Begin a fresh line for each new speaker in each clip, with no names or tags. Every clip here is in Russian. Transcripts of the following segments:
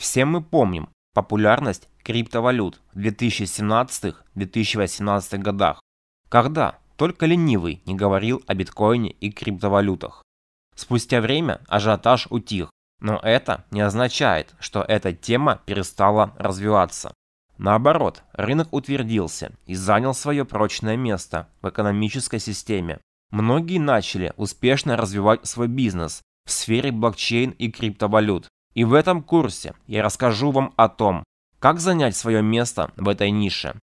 Все мы помним популярность криптовалют в 2017-2018 годах, когда только ленивый не говорил о биткоине и криптовалютах. Спустя время ажиотаж утих, но это не означает, что эта тема перестала развиваться. Наоборот, рынок утвердился и занял свое прочное место в экономической системе. Многие начали успешно развивать свой бизнес в сфере блокчейн и криптовалют. И в этом курсе я расскажу вам о том, как занять свое место в этой нише.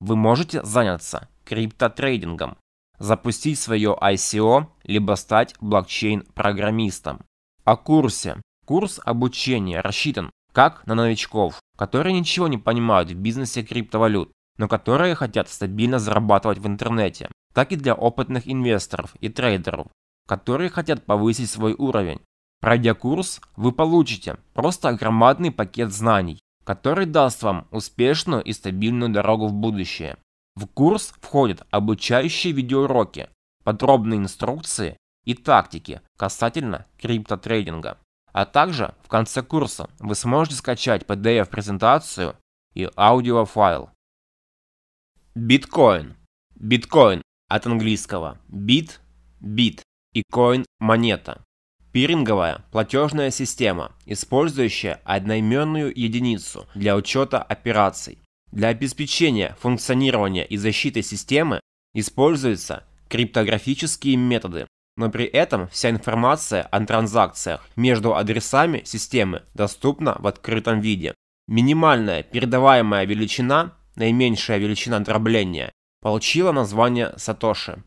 Вы можете заняться криптотрейдингом, запустить свое ICO, либо стать блокчейн-программистом. О курсе. Курс обучения рассчитан как на новичков, которые ничего не понимают в бизнесе криптовалют, но которые хотят стабильно зарабатывать в интернете, так и для опытных инвесторов и трейдеров, которые хотят повысить свой уровень Пройдя курс, вы получите просто громадный пакет знаний, который даст вам успешную и стабильную дорогу в будущее. В курс входят обучающие видеоуроки, подробные инструкции и тактики касательно криптотрейдинга. А также в конце курса вы сможете скачать PDF-презентацию и аудиофайл. Биткоин. Биткоин от английского bit, бит и coin – монета. Пиринговая платежная система, использующая одноименную единицу для учета операций. Для обеспечения функционирования и защиты системы используются криптографические методы, но при этом вся информация о транзакциях между адресами системы доступна в открытом виде. Минимальная передаваемая величина, наименьшая величина дробления, получила название Сатоши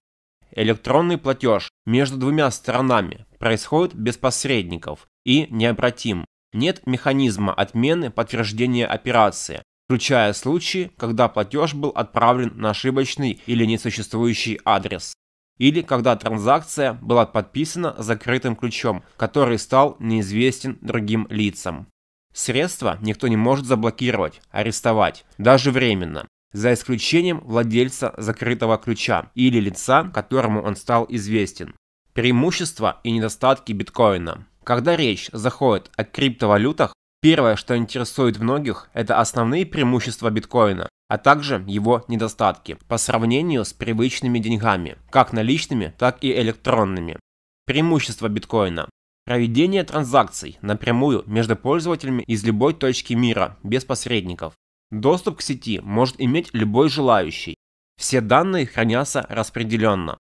электронный платеж между двумя сторонами происходит без посредников и необратим. Нет механизма отмены подтверждения операции, включая случаи, когда платеж был отправлен на ошибочный или несуществующий адрес, или когда транзакция была подписана закрытым ключом, который стал неизвестен другим лицам. Средства никто не может заблокировать, арестовать, даже временно за исключением владельца закрытого ключа или лица, которому он стал известен. Преимущества и недостатки биткоина. Когда речь заходит о криптовалютах, первое, что интересует многих, это основные преимущества биткоина, а также его недостатки по сравнению с привычными деньгами, как наличными, так и электронными. Преимущества биткоина. Проведение транзакций напрямую между пользователями из любой точки мира, без посредников. Доступ к сети может иметь любой желающий. Все данные хранятся распределенно.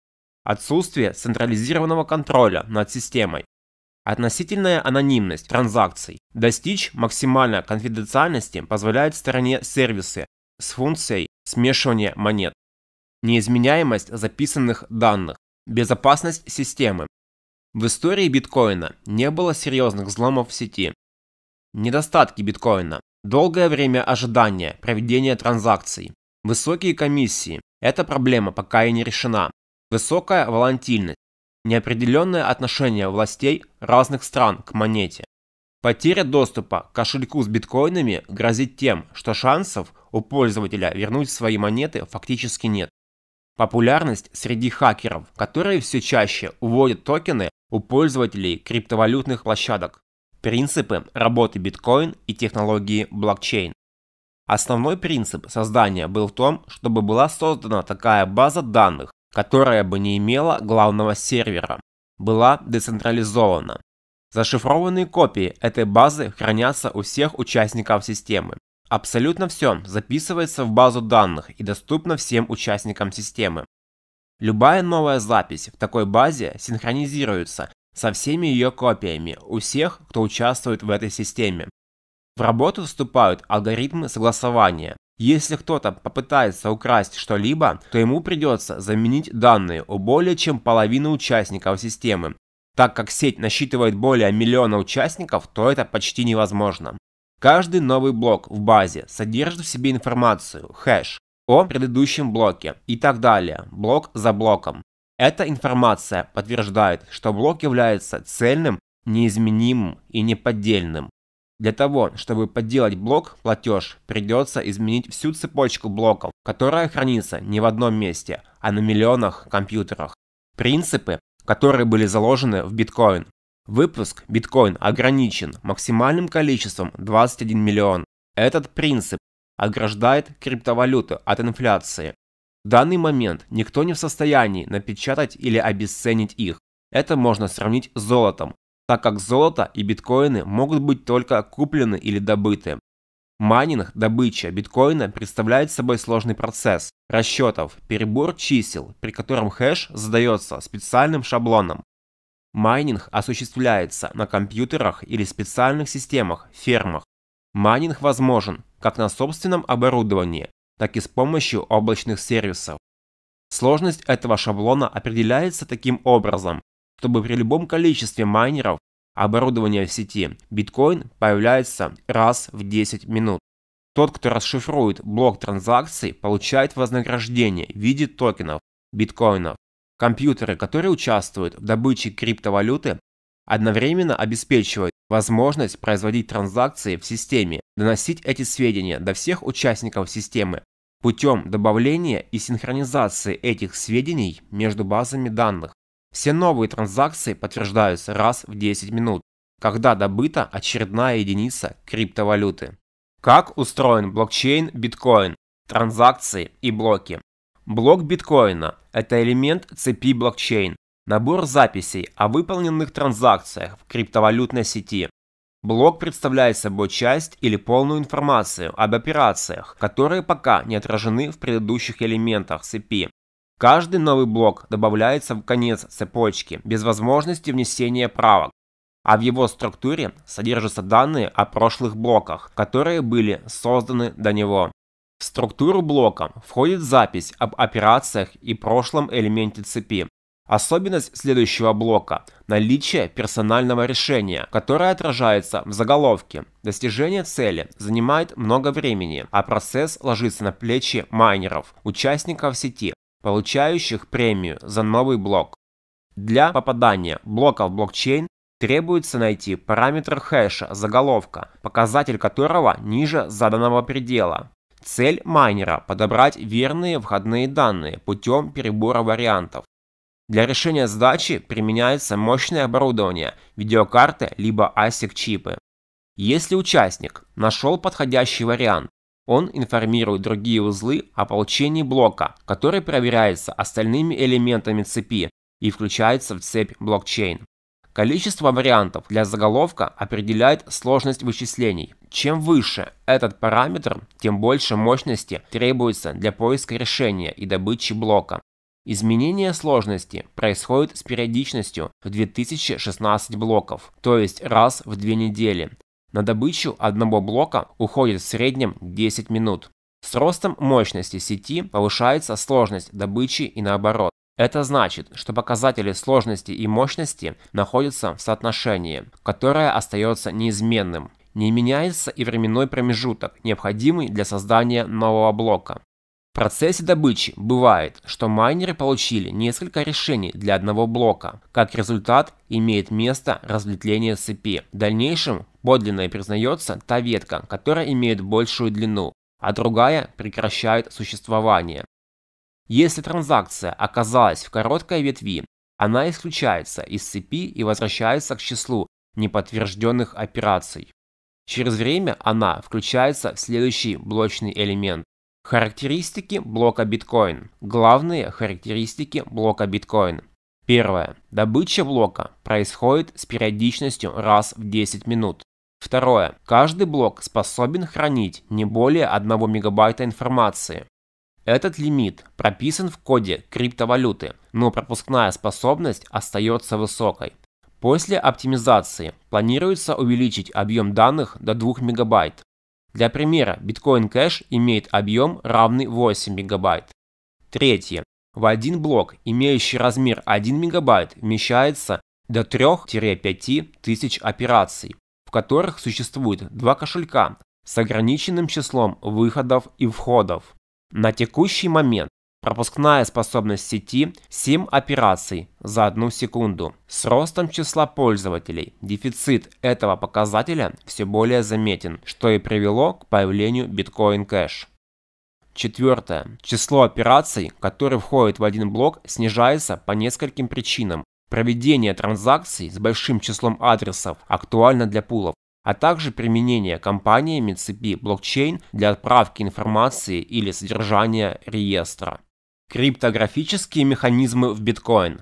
Отсутствие централизированного контроля над системой. Относительная анонимность транзакций. Достичь максимальной конфиденциальности позволяет стороне сервисы с функцией смешивания монет. Неизменяемость записанных данных. Безопасность системы. В истории биткоина не было серьезных взломов в сети. Недостатки биткоина. Долгое время ожидания, проведения транзакций, высокие комиссии. Эта проблема пока и не решена. Высокая волатильность, неопределенное отношение властей разных стран к монете. Потеря доступа к кошельку с биткоинами грозит тем, что шансов у пользователя вернуть свои монеты фактически нет. Популярность среди хакеров, которые все чаще уводят токены у пользователей криптовалютных площадок. Принципы работы биткоин и технологии блокчейн. Основной принцип создания был в том, чтобы была создана такая база данных, которая бы не имела главного сервера, была децентрализована. Зашифрованные копии этой базы хранятся у всех участников системы. Абсолютно все записывается в базу данных и доступно всем участникам системы. Любая новая запись в такой базе синхронизируется со всеми ее копиями у всех, кто участвует в этой системе. В работу вступают алгоритмы согласования. Если кто-то попытается украсть что-либо, то ему придется заменить данные у более чем половины участников системы. Так как сеть насчитывает более миллиона участников, то это почти невозможно. Каждый новый блок в базе содержит в себе информацию, хэш, о предыдущем блоке и так далее, блок за блоком. Эта информация подтверждает, что блок является цельным, неизменимым и неподдельным. Для того, чтобы подделать блок платеж, придется изменить всю цепочку блоков, которая хранится не в одном месте, а на миллионах компьютерах. Принципы, которые были заложены в биткоин. Выпуск биткоин ограничен максимальным количеством 21 миллион. Этот принцип ограждает криптовалюту от инфляции. В данный момент никто не в состоянии напечатать или обесценить их. Это можно сравнить с золотом, так как золото и биткоины могут быть только куплены или добыты. Майнинг, добыча биткоина представляет собой сложный процесс расчетов, перебор чисел, при котором хэш задается специальным шаблоном. Майнинг осуществляется на компьютерах или специальных системах, фермах. Майнинг возможен как на собственном оборудовании, так и с помощью облачных сервисов. Сложность этого шаблона определяется таким образом, чтобы при любом количестве майнеров оборудования в сети биткоин появляется раз в 10 минут. Тот, кто расшифрует блок транзакций, получает вознаграждение в виде токенов, биткоинов. Компьютеры, которые участвуют в добыче криптовалюты, одновременно обеспечивают возможность производить транзакции в системе, доносить эти сведения до всех участников системы путем добавления и синхронизации этих сведений между базами данных. Все новые транзакции подтверждаются раз в 10 минут, когда добыта очередная единица криптовалюты. Как устроен блокчейн биткоин, транзакции и блоки? Блок биткоина – это элемент цепи блокчейн, набор записей о выполненных транзакциях в криптовалютной сети, Блок представляет собой часть или полную информацию об операциях, которые пока не отражены в предыдущих элементах цепи. Каждый новый блок добавляется в конец цепочки без возможности внесения правок, а в его структуре содержатся данные о прошлых блоках, которые были созданы до него. В структуру блока входит запись об операциях и прошлом элементе цепи, Особенность следующего блока – наличие персонального решения, которое отражается в заголовке. Достижение цели занимает много времени, а процесс ложится на плечи майнеров, участников сети, получающих премию за новый блок. Для попадания блока в блокчейн требуется найти параметр хэша заголовка, показатель которого ниже заданного предела. Цель майнера – подобрать верные входные данные путем перебора вариантов. Для решения задачи применяется мощное оборудование, видеокарты либо ASIC-чипы. Если участник нашел подходящий вариант, он информирует другие узлы о получении блока, который проверяется остальными элементами цепи и включается в цепь блокчейн. Количество вариантов для заголовка определяет сложность вычислений. Чем выше этот параметр, тем больше мощности требуется для поиска решения и добычи блока. Изменение сложности происходит с периодичностью в 2016 блоков, то есть раз в две недели. На добычу одного блока уходит в среднем 10 минут. С ростом мощности сети повышается сложность добычи и наоборот. Это значит, что показатели сложности и мощности находятся в соотношении, которое остается неизменным. Не меняется и временной промежуток, необходимый для создания нового блока. В процессе добычи бывает, что майнеры получили несколько решений для одного блока. Как результат, имеет место разветвление цепи. В дальнейшем подлинно признается та ветка, которая имеет большую длину, а другая прекращает существование. Если транзакция оказалась в короткой ветви, она исключается из цепи и возвращается к числу неподтвержденных операций. Через время она включается в следующий блочный элемент. Характеристики блока биткоин. Главные характеристики блока биткоин. Первое. Добыча блока происходит с периодичностью раз в 10 минут. Второе. Каждый блок способен хранить не более 1 мегабайта информации. Этот лимит прописан в коде криптовалюты, но пропускная способность остается высокой. После оптимизации планируется увеличить объем данных до 2 мегабайт. Для примера, Bitcoin Cash имеет объем равный 8 мегабайт. Третье. В один блок, имеющий размер 1 мегабайт, вмещается до 3-5 тысяч операций, в которых существует два кошелька с ограниченным числом выходов и входов. На текущий момент Пропускная способность сети 7 операций за одну секунду. С ростом числа пользователей дефицит этого показателя все более заметен, что и привело к появлению Bitcoin Cash. Четвертое. Число операций, которые входят в один блок, снижается по нескольким причинам. Проведение транзакций с большим числом адресов актуально для пулов а также применение компаниями цепи блокчейн для отправки информации или содержания реестра. Криптографические механизмы в биткоин.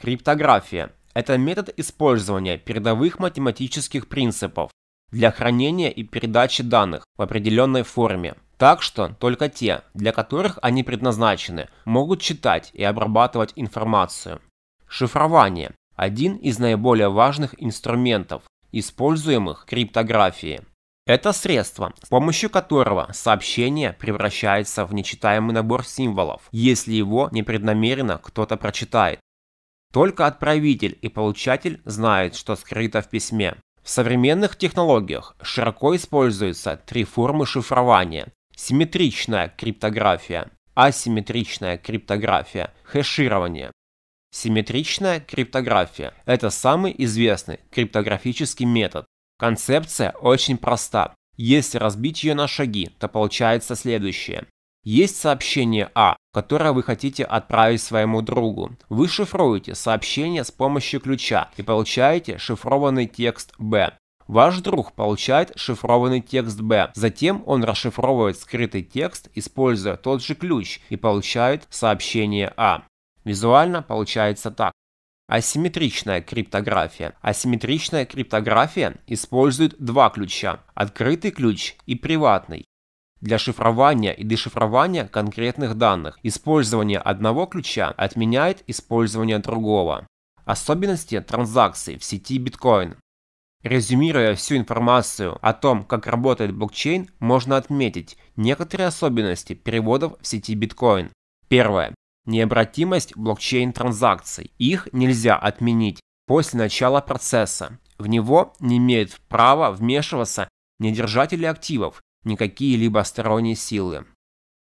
Криптография – это метод использования передовых математических принципов для хранения и передачи данных в определенной форме. Так что только те, для которых они предназначены, могут читать и обрабатывать информацию. Шифрование – один из наиболее важных инструментов, используемых в криптографии. Это средство, с помощью которого сообщение превращается в нечитаемый набор символов, если его непреднамеренно кто-то прочитает. Только отправитель и получатель знают, что скрыто в письме. В современных технологиях широко используются три формы шифрования. Симметричная криптография, асимметричная криптография, хэширование. Симметричная криптография – это самый известный криптографический метод, Концепция очень проста. Если разбить ее на шаги, то получается следующее. Есть сообщение А, которое вы хотите отправить своему другу. Вы шифруете сообщение с помощью ключа и получаете шифрованный текст Б. Ваш друг получает шифрованный текст Б, затем он расшифровывает скрытый текст, используя тот же ключ и получает сообщение А. Визуально получается так. Асимметричная криптография. Асимметричная криптография использует два ключа – открытый ключ и приватный. Для шифрования и дешифрования конкретных данных использование одного ключа отменяет использование другого. Особенности транзакций в сети биткоин. Резюмируя всю информацию о том, как работает блокчейн, можно отметить некоторые особенности переводов в сети биткоин. Первое необратимость блокчейн-транзакций. Их нельзя отменить после начала процесса. В него не имеют права вмешиваться ни держатели активов, ни какие-либо сторонние силы.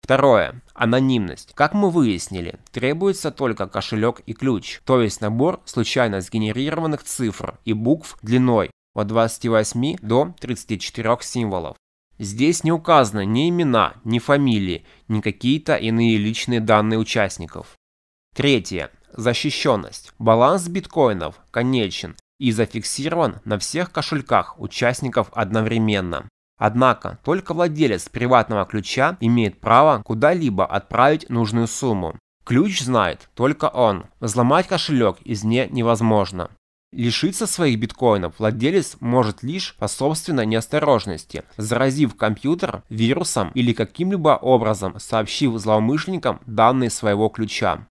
Второе. Анонимность. Как мы выяснили, требуется только кошелек и ключ, то есть набор случайно сгенерированных цифр и букв длиной от 28 до 34 символов. Здесь не указано ни имена, ни фамилии, ни какие-то иные личные данные участников. Третье. Защищенность. Баланс биткоинов конечен и зафиксирован на всех кошельках участников одновременно. Однако, только владелец приватного ключа имеет право куда-либо отправить нужную сумму. Ключ знает только он. Взломать кошелек из не невозможно. Лишиться своих биткоинов владелец может лишь по собственной неосторожности, заразив компьютер вирусом или каким-либо образом сообщив злоумышленникам данные своего ключа.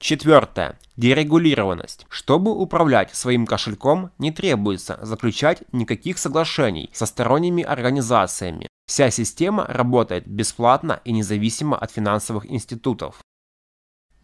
Четвертое. Дерегулированность. Чтобы управлять своим кошельком, не требуется заключать никаких соглашений со сторонними организациями. Вся система работает бесплатно и независимо от финансовых институтов.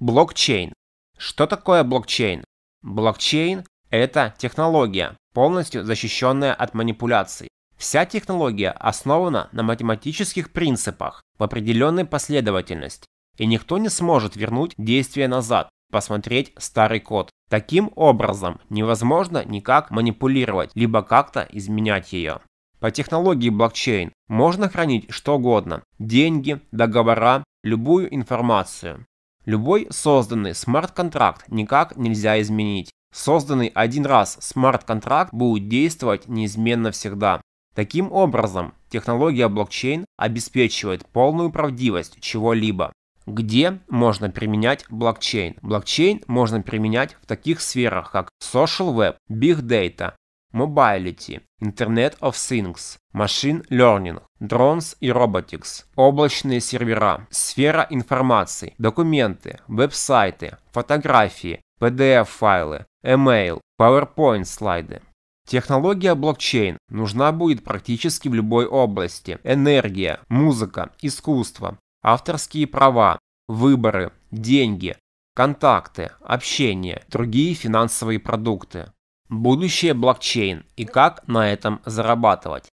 Блокчейн. Что такое блокчейн? Блокчейн это технология, полностью защищенная от манипуляций. Вся технология основана на математических принципах в определенной последовательности, и никто не сможет вернуть действие назад, посмотреть старый код. Таким образом, невозможно никак манипулировать, либо как-то изменять ее. По технологии блокчейн можно хранить что угодно – деньги, договора, любую информацию. Любой созданный смарт-контракт никак нельзя изменить. Созданный один раз смарт-контракт будет действовать неизменно всегда. Таким образом, технология блокчейн обеспечивает полную правдивость чего-либо. Где можно применять блокчейн? Блокчейн можно применять в таких сферах, как social web, big data, mobility, Internet of Things, Machine Learning, Drones и Robotics, облачные сервера, сфера информации, документы, веб-сайты, фотографии, PDF-файлы, email, PowerPoint слайды. Технология блокчейн нужна будет практически в любой области. Энергия, музыка, искусство, авторские права, выборы, деньги, контакты, общение, другие финансовые продукты. Будущее блокчейн и как на этом зарабатывать.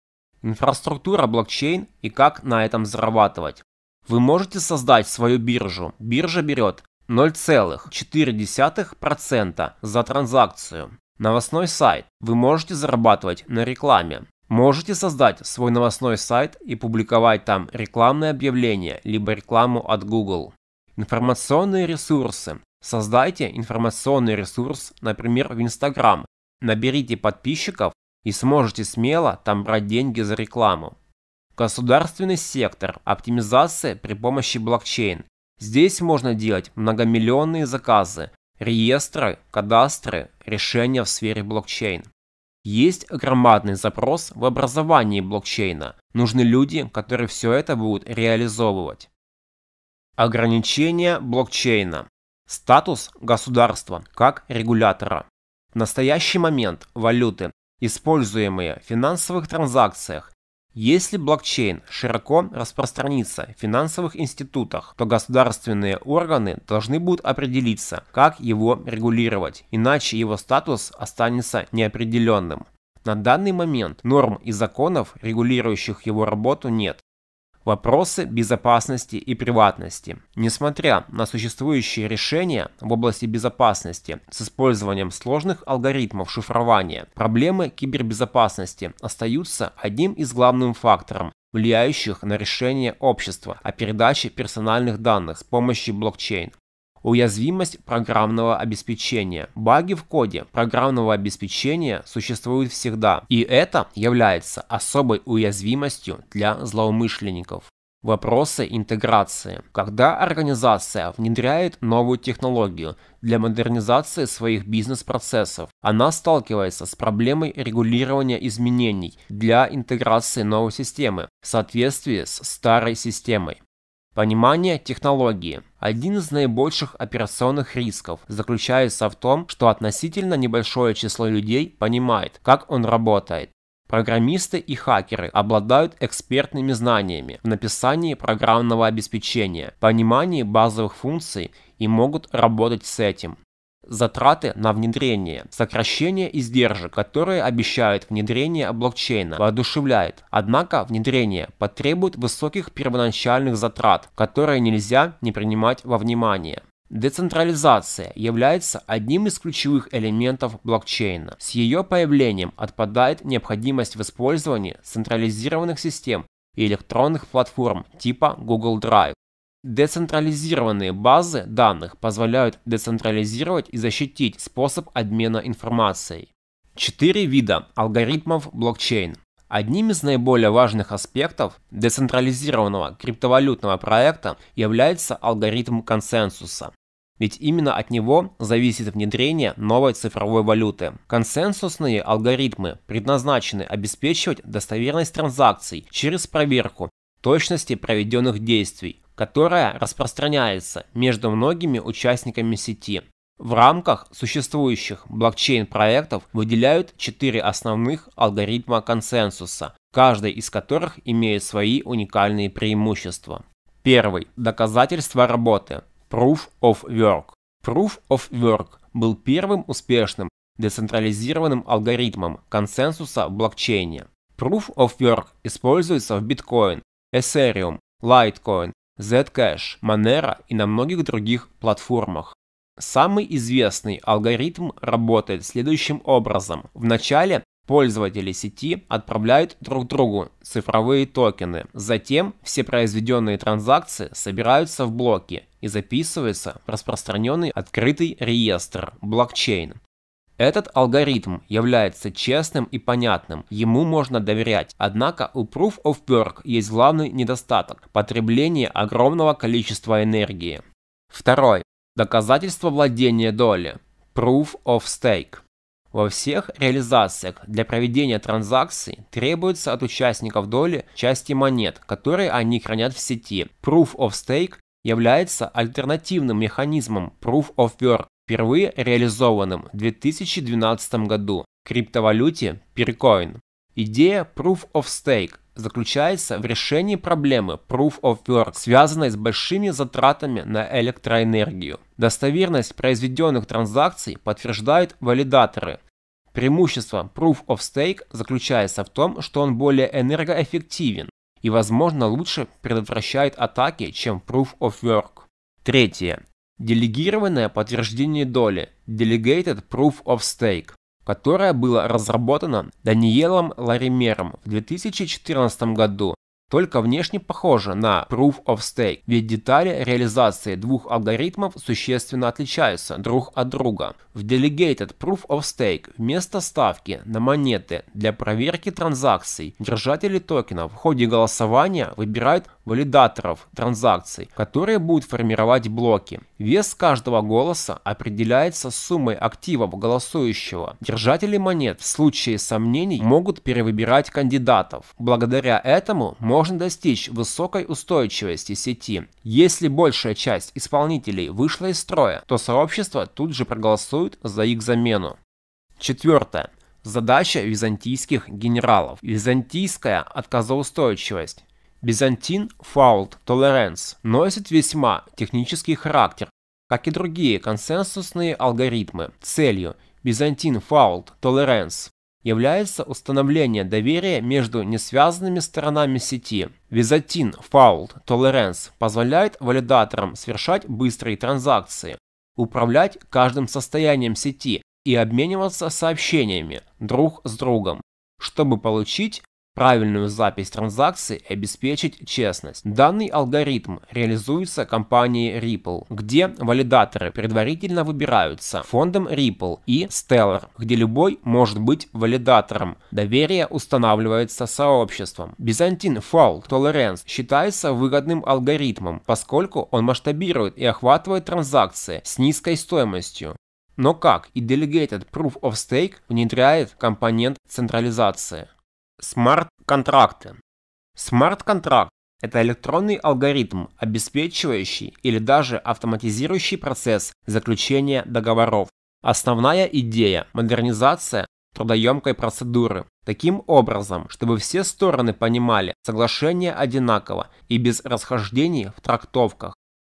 Инфраструктура блокчейн и как на этом зарабатывать. Вы можете создать свою биржу. Биржа берет 0,4% за транзакцию. Новостной сайт. Вы можете зарабатывать на рекламе. Можете создать свой новостной сайт и публиковать там рекламные объявления, либо рекламу от Google. Информационные ресурсы. Создайте информационный ресурс, например, в Instagram. Наберите подписчиков и сможете смело там брать деньги за рекламу. Государственный сектор. Оптимизация при помощи блокчейн. Здесь можно делать многомиллионные заказы, реестры, кадастры, решения в сфере блокчейн. Есть громадный запрос в образовании блокчейна. Нужны люди, которые все это будут реализовывать. Ограничения блокчейна. Статус государства как регулятора. В настоящий момент валюты, используемые в финансовых транзакциях, если блокчейн широко распространится в финансовых институтах, то государственные органы должны будут определиться, как его регулировать, иначе его статус останется неопределенным. На данный момент норм и законов, регулирующих его работу, нет. Вопросы безопасности и приватности. Несмотря на существующие решения в области безопасности с использованием сложных алгоритмов шифрования, проблемы кибербезопасности остаются одним из главных факторов, влияющих на решение общества о передаче персональных данных с помощью блокчейн. Уязвимость программного обеспечения. Баги в коде программного обеспечения существуют всегда, и это является особой уязвимостью для злоумышленников. Вопросы интеграции. Когда организация внедряет новую технологию для модернизации своих бизнес-процессов, она сталкивается с проблемой регулирования изменений для интеграции новой системы в соответствии с старой системой. Понимание технологии. Один из наибольших операционных рисков заключается в том, что относительно небольшое число людей понимает, как он работает. Программисты и хакеры обладают экспертными знаниями в написании программного обеспечения, понимании базовых функций и могут работать с этим затраты на внедрение, сокращение издержек, которые обещают внедрение блокчейна, воодушевляет. Однако внедрение потребует высоких первоначальных затрат, которые нельзя не принимать во внимание. Децентрализация является одним из ключевых элементов блокчейна. С ее появлением отпадает необходимость в использовании централизированных систем и электронных платформ типа Google Drive. Децентрализированные базы данных позволяют децентрализировать и защитить способ обмена информацией. Четыре вида алгоритмов блокчейн. Одним из наиболее важных аспектов децентрализированного криптовалютного проекта является алгоритм консенсуса. Ведь именно от него зависит внедрение новой цифровой валюты. Консенсусные алгоритмы предназначены обеспечивать достоверность транзакций через проверку точности проведенных действий, которая распространяется между многими участниками сети. В рамках существующих блокчейн-проектов выделяют четыре основных алгоритма консенсуса, каждый из которых имеет свои уникальные преимущества. Первый – доказательство работы – Proof of Work. Proof of Work был первым успешным децентрализированным алгоритмом консенсуса в блокчейне. Proof of Work используется в Bitcoin, Ethereum, Litecoin Zcash, Monero и на многих других платформах. Самый известный алгоритм работает следующим образом. Вначале пользователи сети отправляют друг другу цифровые токены. Затем все произведенные транзакции собираются в блоки и записываются в распространенный открытый реестр – блокчейн. Этот алгоритм является честным и понятным, ему можно доверять. Однако у Proof of Work есть главный недостаток – потребление огромного количества энергии. Второй. Доказательство владения доли. Proof of Stake. Во всех реализациях для проведения транзакций требуется от участников доли части монет, которые они хранят в сети. Proof of Stake является альтернативным механизмом Proof of Work, впервые реализованным в 2012 году криптовалюте Peercoin. Идея Proof of Stake заключается в решении проблемы Proof of Work, связанной с большими затратами на электроэнергию. Достоверность произведенных транзакций подтверждают валидаторы. Преимущество Proof of Stake заключается в том, что он более энергоэффективен и, возможно, лучше предотвращает атаки, чем Proof of Work. Третье делегированное подтверждение доли Delegated Proof of Stake, которое было разработано Даниелом Ларимером в 2014 году, только внешне похоже на Proof of Stake, ведь детали реализации двух алгоритмов существенно отличаются друг от друга. В Delegated Proof of Stake вместо ставки на монеты для проверки транзакций держатели токена в ходе голосования выбирают валидаторов транзакций, которые будут формировать блоки. Вес каждого голоса определяется суммой активов голосующего. Держатели монет в случае сомнений могут перевыбирать кандидатов. Благодаря этому можно достичь высокой устойчивости сети. Если большая часть исполнителей вышла из строя, то сообщество тут же проголосует за их замену. Четвертое. Задача византийских генералов. Византийская отказоустойчивость. Byzantine Fault Tolerance носит весьма технический характер, как и другие консенсусные алгоритмы. Целью Byzantine Fault Tolerance является установление доверия между несвязанными сторонами сети. Byzantine Fault Tolerance позволяет валидаторам совершать быстрые транзакции, управлять каждым состоянием сети и обмениваться сообщениями друг с другом, чтобы получить правильную запись транзакции и обеспечить честность. Данный алгоритм реализуется компанией Ripple, где валидаторы предварительно выбираются фондом Ripple и Stellar, где любой может быть валидатором. Доверие устанавливается сообществом. Byzantine Fault Tolerance считается выгодным алгоритмом, поскольку он масштабирует и охватывает транзакции с низкой стоимостью. Но как и Delegated Proof of Stake внедряет компонент централизации. Смарт-контракты. Смарт-контракт – это электронный алгоритм, обеспечивающий или даже автоматизирующий процесс заключения договоров. Основная идея – модернизация трудоемкой процедуры. Таким образом, чтобы все стороны понимали соглашение одинаково и без расхождений в трактовках.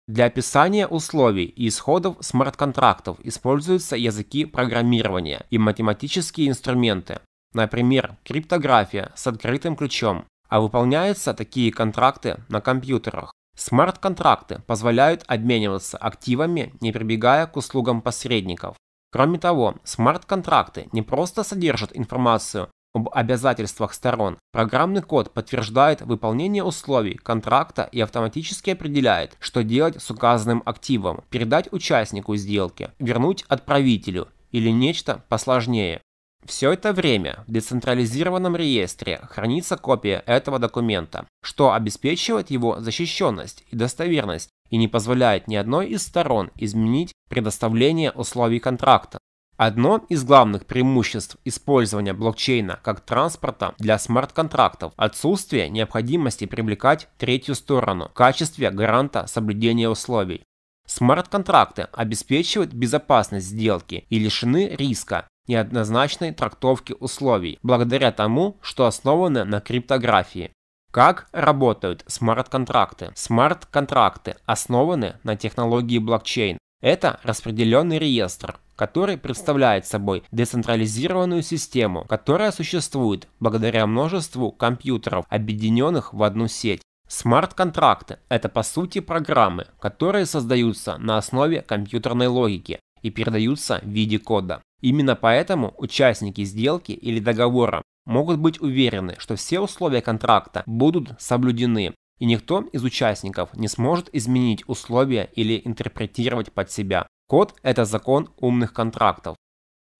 Для описания условий и исходов смарт-контрактов используются языки программирования и математические инструменты, например, криптография с открытым ключом, а выполняются такие контракты на компьютерах. Смарт-контракты позволяют обмениваться активами, не прибегая к услугам посредников. Кроме того, смарт-контракты не просто содержат информацию об обязательствах сторон. Программный код подтверждает выполнение условий контракта и автоматически определяет, что делать с указанным активом, передать участнику сделки, вернуть отправителю или нечто посложнее. Все это время в децентрализированном реестре хранится копия этого документа, что обеспечивает его защищенность и достоверность и не позволяет ни одной из сторон изменить предоставление условий контракта. Одно из главных преимуществ использования блокчейна как транспорта для смарт-контрактов – отсутствие необходимости привлекать третью сторону в качестве гаранта соблюдения условий. Смарт-контракты обеспечивают безопасность сделки и лишены риска неоднозначной трактовки условий, благодаря тому, что основаны на криптографии. Как работают смарт-контракты? Смарт-контракты основаны на технологии блокчейн. Это распределенный реестр, который представляет собой децентрализированную систему, которая существует благодаря множеству компьютеров, объединенных в одну сеть. Смарт-контракты – это по сути программы, которые создаются на основе компьютерной логики и передаются в виде кода. Именно поэтому участники сделки или договора могут быть уверены, что все условия контракта будут соблюдены, и никто из участников не сможет изменить условия или интерпретировать под себя. Код – это закон умных контрактов.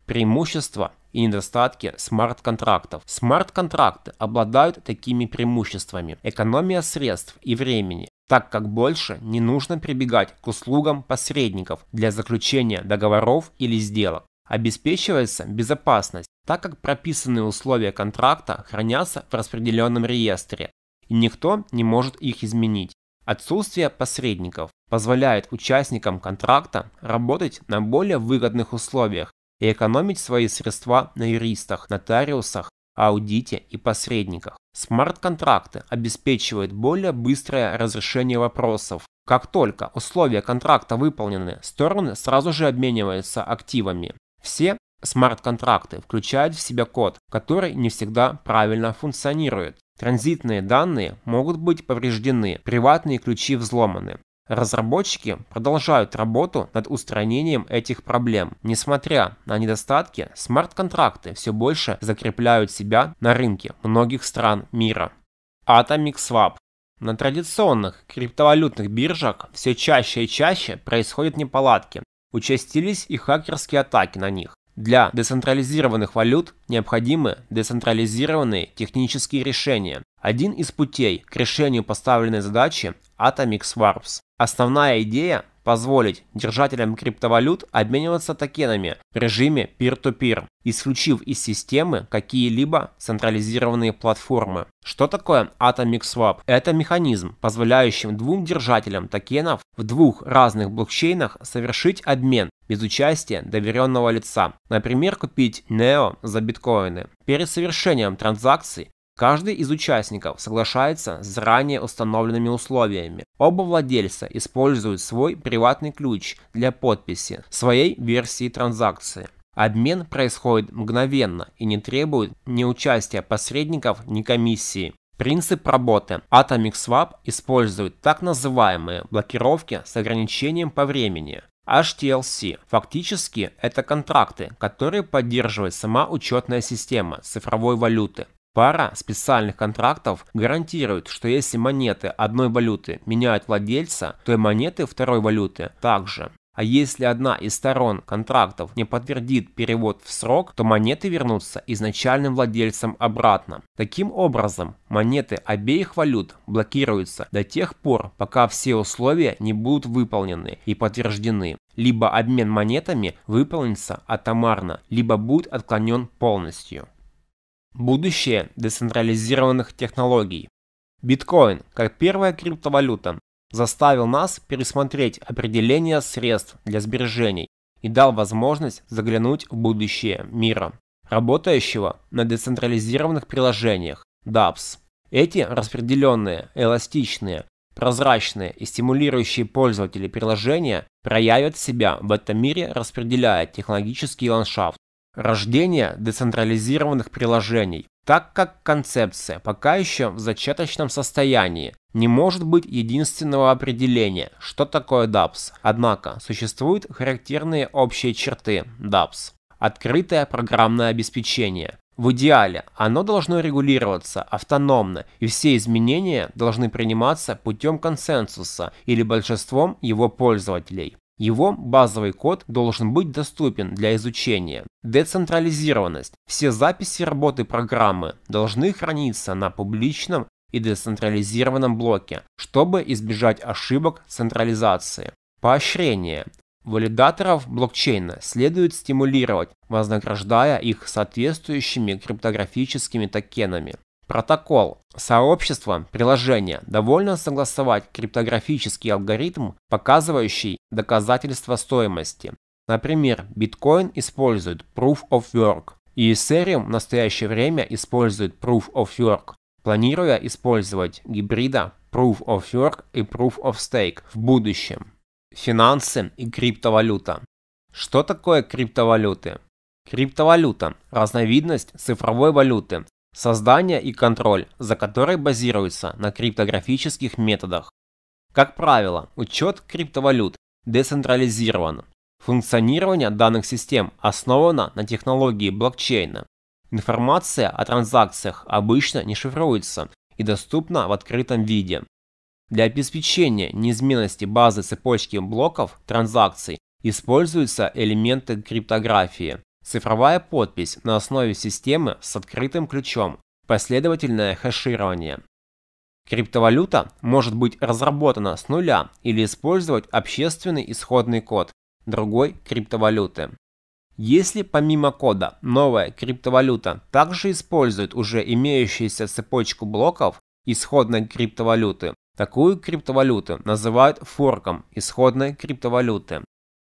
Преимущества и недостатки смарт-контрактов. Смарт-контракты обладают такими преимуществами. Экономия средств и времени, так как больше не нужно прибегать к услугам посредников для заключения договоров или сделок обеспечивается безопасность, так как прописанные условия контракта хранятся в распределенном реестре, и никто не может их изменить. Отсутствие посредников позволяет участникам контракта работать на более выгодных условиях и экономить свои средства на юристах, нотариусах, аудите и посредниках. Смарт-контракты обеспечивают более быстрое разрешение вопросов. Как только условия контракта выполнены, стороны сразу же обмениваются активами. Все смарт-контракты включают в себя код, который не всегда правильно функционирует. Транзитные данные могут быть повреждены, приватные ключи взломаны. Разработчики продолжают работу над устранением этих проблем. Несмотря на недостатки, смарт-контракты все больше закрепляют себя на рынке многих стран мира. Atomic Swap на традиционных криптовалютных биржах все чаще и чаще происходят неполадки, участились и хакерские атаки на них. Для децентрализированных валют необходимы децентрализированные технические решения. Один из путей к решению поставленной задачи – Atomic Swaps. Основная идея позволить держателям криптовалют обмениваться токенами в режиме peer-to-peer, исключив из системы какие-либо централизированные платформы. Что такое Atomic Swap? Это механизм, позволяющий двум держателям токенов в двух разных блокчейнах совершить обмен без участия доверенного лица. Например, купить NEO за биткоины. Перед совершением транзакции Каждый из участников соглашается с заранее установленными условиями. Оба владельца используют свой приватный ключ для подписи своей версии транзакции. Обмен происходит мгновенно и не требует ни участия посредников, ни комиссии. Принцип работы Atomic Swap использует так называемые блокировки с ограничением по времени. HTLC. Фактически это контракты, которые поддерживает сама учетная система цифровой валюты. Пара специальных контрактов гарантирует, что если монеты одной валюты меняют владельца, то и монеты второй валюты также. А если одна из сторон контрактов не подтвердит перевод в срок, то монеты вернутся изначальным владельцам обратно. Таким образом, монеты обеих валют блокируются до тех пор, пока все условия не будут выполнены и подтверждены. Либо обмен монетами выполнится атомарно, либо будет отклонен полностью. Будущее децентрализированных технологий. Биткоин, как первая криптовалюта, заставил нас пересмотреть определение средств для сбережений и дал возможность заглянуть в будущее мира, работающего на децентрализированных приложениях DApps. Эти распределенные, эластичные, прозрачные и стимулирующие пользователей приложения проявят себя в этом мире, распределяя технологический ландшафт Рождение децентрализированных приложений, так как концепция пока еще в зачаточном состоянии, не может быть единственного определения, что такое DAPS. Однако существуют характерные общие черты DAPS. Открытое программное обеспечение. В идеале оно должно регулироваться автономно, и все изменения должны приниматься путем консенсуса или большинством его пользователей. Его базовый код должен быть доступен для изучения. Децентрализированность. Все записи работы программы должны храниться на публичном и децентрализированном блоке, чтобы избежать ошибок централизации. Поощрение. Валидаторов блокчейна следует стимулировать, вознаграждая их соответствующими криптографическими токенами. Протокол. Сообщество, приложение, довольно согласовать криптографический алгоритм, показывающий доказательство стоимости. Например, биткоин использует Proof of Work, и e Ethereum в настоящее время использует Proof of Work, планируя использовать гибрида Proof of Work и Proof of Stake в будущем. Финансы и криптовалюта. Что такое криптовалюты? Криптовалюта – разновидность цифровой валюты, создание и контроль, за который базируется на криптографических методах. Как правило, учет криптовалют децентрализирован. Функционирование данных систем основано на технологии блокчейна. Информация о транзакциях обычно не шифруется и доступна в открытом виде. Для обеспечения неизменности базы цепочки блоков транзакций используются элементы криптографии, Цифровая подпись на основе системы с открытым ключом. Последовательное хэширование. Криптовалюта может быть разработана с нуля или использовать общественный исходный код другой криптовалюты. Если помимо кода новая криптовалюта также использует уже имеющуюся цепочку блоков исходной криптовалюты, такую криптовалюту называют форком исходной криптовалюты.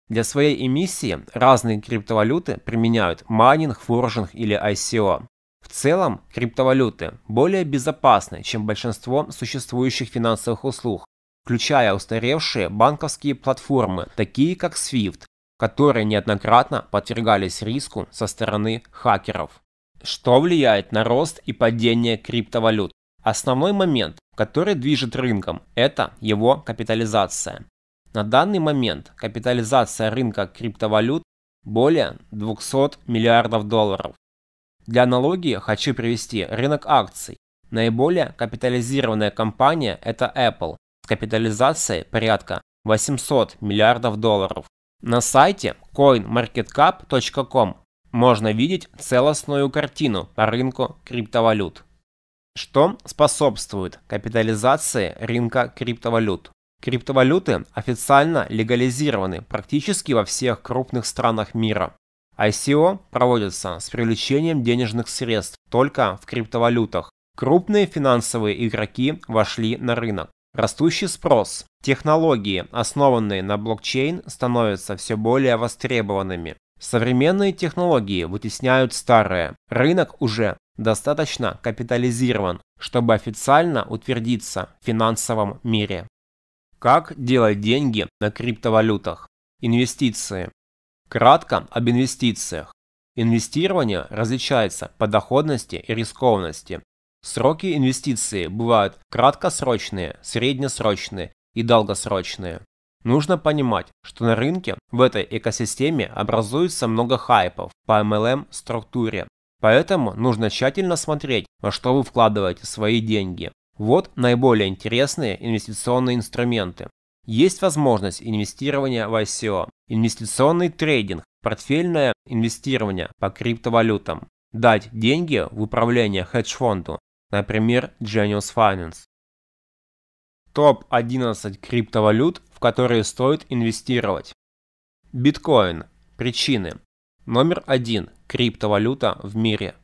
Для своей эмиссии разные криптовалюты применяют майнинг, форжинг или ICO. В целом, криптовалюты более безопасны, чем большинство существующих финансовых услуг, включая устаревшие банковские платформы, такие как SWIFT, которые неоднократно подвергались риску со стороны хакеров. Что влияет на рост и падение криптовалют? Основной момент, который движет рынком, это его капитализация. На данный момент капитализация рынка криптовалют более 200 миллиардов долларов. Для аналогии хочу привести рынок акций. Наиболее капитализированная компания – это Apple с капитализацией порядка 800 миллиардов долларов. На сайте coinmarketcap.com можно видеть целостную картину по рынку криптовалют. Что способствует капитализации рынка криптовалют? Криптовалюты официально легализированы практически во всех крупных странах мира. ICO проводятся с привлечением денежных средств только в криптовалютах. Крупные финансовые игроки вошли на рынок. Растущий спрос. Технологии, основанные на блокчейн, становятся все более востребованными. Современные технологии вытесняют старые. Рынок уже достаточно капитализирован, чтобы официально утвердиться в финансовом мире. Как делать деньги на криптовалютах? Инвестиции. Кратко об инвестициях. Инвестирование различается по доходности и рискованности. Сроки инвестиции бывают краткосрочные, среднесрочные и долгосрочные. Нужно понимать, что на рынке в этой экосистеме образуется много хайпов по MLM структуре. Поэтому нужно тщательно смотреть, во что вы вкладываете свои деньги. Вот наиболее интересные инвестиционные инструменты. Есть возможность инвестирования в ICO, инвестиционный трейдинг, портфельное инвестирование по криптовалютам, дать деньги в управление хедж-фонду, например, Genius Finance. Топ-11 криптовалют, в которые стоит инвестировать. Биткоин. Причины. Номер один. Криптовалюта в мире.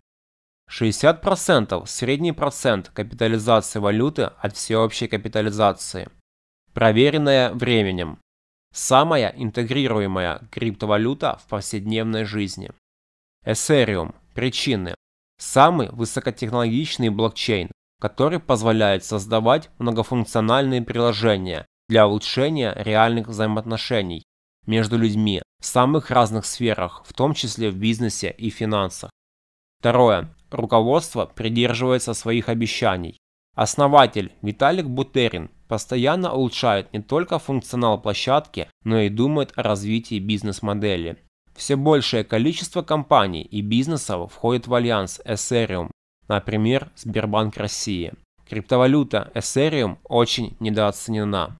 60% – средний процент капитализации валюты от всеобщей капитализации, проверенная временем. Самая интегрируемая криптовалюта в повседневной жизни. Ethereum. Причины. Самый высокотехнологичный блокчейн, который позволяет создавать многофункциональные приложения для улучшения реальных взаимоотношений между людьми в самых разных сферах, в том числе в бизнесе и финансах. Второе руководство придерживается своих обещаний. Основатель Виталик Бутерин постоянно улучшает не только функционал площадки, но и думает о развитии бизнес-модели. Все большее количество компаний и бизнесов входит в альянс Ethereum, например, Сбербанк России. Криптовалюта Ethereum очень недооценена.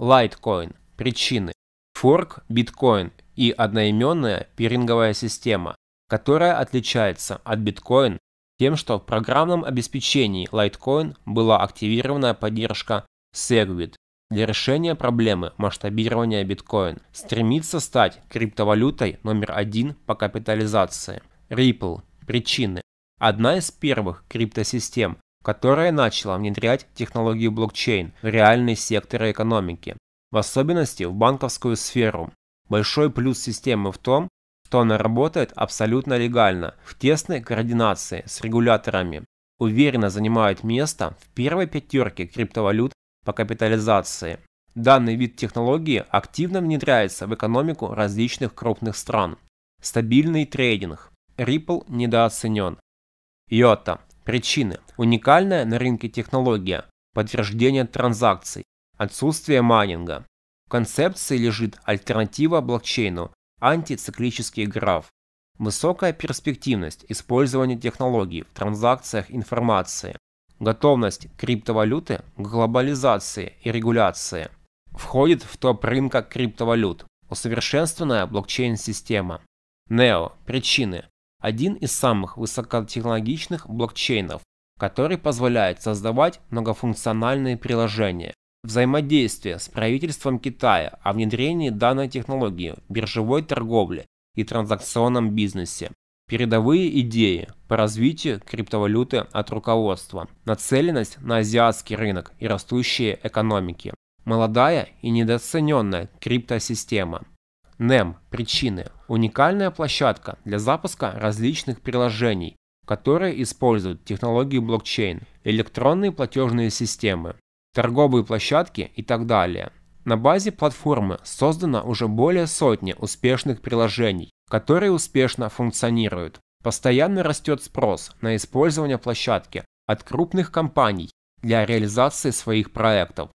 Litecoin. Причины. Форк, биткоин и одноименная пиринговая система которая отличается от биткоин тем, что в программном обеспечении Litecoin была активирована поддержка Segwit для решения проблемы масштабирования биткоин. Стремится стать криптовалютой номер один по капитализации. Ripple. Причины. Одна из первых криптосистем, которая начала внедрять технологию блокчейн в реальные секторы экономики, в особенности в банковскую сферу. Большой плюс системы в том, что она работает абсолютно легально, в тесной координации с регуляторами, уверенно занимает место в первой пятерке криптовалют по капитализации. Данный вид технологии активно внедряется в экономику различных крупных стран. Стабильный трейдинг. Ripple недооценен. Йота. Причины. Уникальная на рынке технология. Подтверждение транзакций. Отсутствие майнинга. В концепции лежит альтернатива блокчейну Антициклический граф. Высокая перспективность использования технологий в транзакциях информации. Готовность криптовалюты к глобализации и регуляции. Входит в топ рынка криптовалют. Усовершенствованная блокчейн-система. NEO. Причины. Один из самых высокотехнологичных блокчейнов, который позволяет создавать многофункциональные приложения, взаимодействие с правительством Китая о внедрении данной технологии в биржевой торговле и транзакционном бизнесе, передовые идеи по развитию криптовалюты от руководства, нацеленность на азиатский рынок и растущие экономики, молодая и недооцененная криптосистема. NEM – причины – уникальная площадка для запуска различных приложений, которые используют технологии блокчейн, электронные платежные системы, торговые площадки и так далее. На базе платформы создано уже более сотни успешных приложений, которые успешно функционируют. Постоянно растет спрос на использование площадки от крупных компаний для реализации своих проектов.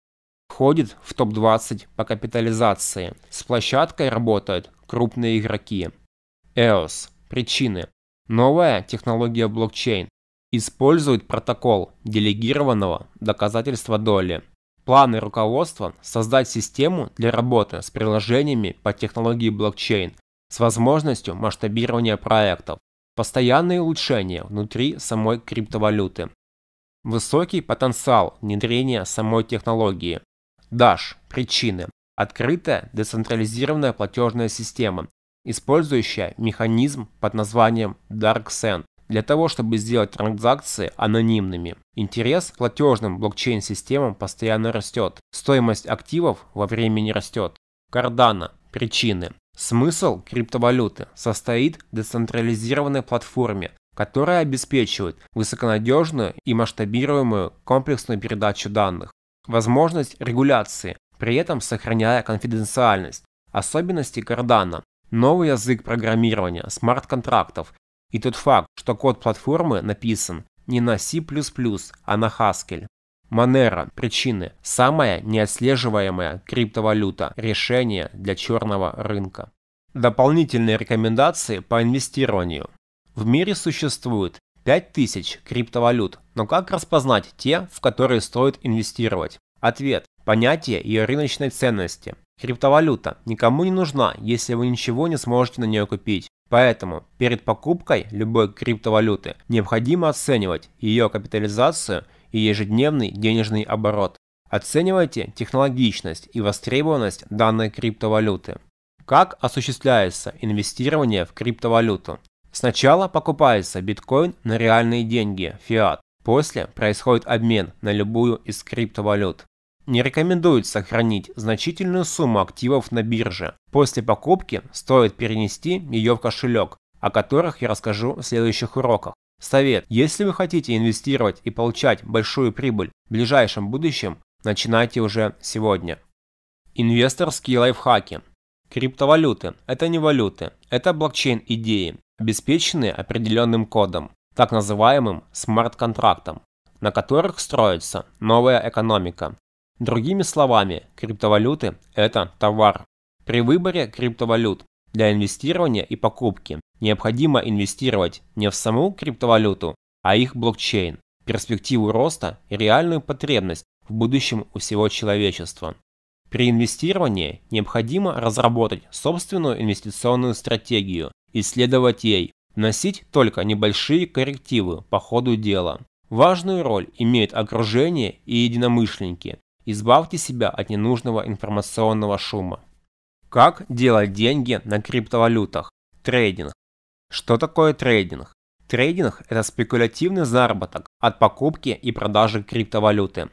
Входит в топ-20 по капитализации. С площадкой работают крупные игроки. EOS. Причины. Новая технология блокчейн использует протокол делегированного доказательства доли. Планы руководства создать систему для работы с приложениями по технологии блокчейн с возможностью масштабирования проектов, постоянные улучшения внутри самой криптовалюты, высокий потенциал внедрения самой технологии. Dash – причины. Открытая децентрализированная платежная система, использующая механизм под названием DarkSend для того, чтобы сделать транзакции анонимными. Интерес к платежным блокчейн-системам постоянно растет. Стоимость активов во времени растет. Кардана. Причины. Смысл криптовалюты состоит в децентрализированной платформе, которая обеспечивает высоконадежную и масштабируемую комплексную передачу данных, возможность регуляции, при этом сохраняя конфиденциальность, особенности Кардана, новый язык программирования, смарт-контрактов и тот факт, что код платформы написан не на C++, а на Haskell. Манера, причины – самая неотслеживаемая криптовалюта, решение для черного рынка. Дополнительные рекомендации по инвестированию. В мире существует 5000 криптовалют, но как распознать те, в которые стоит инвестировать? Ответ – понятие ее рыночной ценности. Криптовалюта никому не нужна, если вы ничего не сможете на нее купить. Поэтому перед покупкой любой криптовалюты необходимо оценивать ее капитализацию и ежедневный денежный оборот. Оценивайте технологичность и востребованность данной криптовалюты. Как осуществляется инвестирование в криптовалюту? Сначала покупается биткоин на реальные деньги, фиат. После происходит обмен на любую из криптовалют не рекомендуется хранить значительную сумму активов на бирже. После покупки стоит перенести ее в кошелек, о которых я расскажу в следующих уроках. Совет. Если вы хотите инвестировать и получать большую прибыль в ближайшем будущем, начинайте уже сегодня. Инвесторские лайфхаки. Криптовалюты – это не валюты, это блокчейн-идеи, обеспеченные определенным кодом, так называемым смарт-контрактом, на которых строится новая экономика, Другими словами, криптовалюты – это товар. При выборе криптовалют для инвестирования и покупки необходимо инвестировать не в саму криптовалюту, а их блокчейн, перспективу роста и реальную потребность в будущем у всего человечества. При инвестировании необходимо разработать собственную инвестиционную стратегию, исследовать ей, вносить только небольшие коррективы по ходу дела. Важную роль имеет окружение и единомышленники, Избавьте себя от ненужного информационного шума. Как делать деньги на криптовалютах? Трейдинг. Что такое трейдинг? Трейдинг – это спекулятивный заработок от покупки и продажи криптовалюты.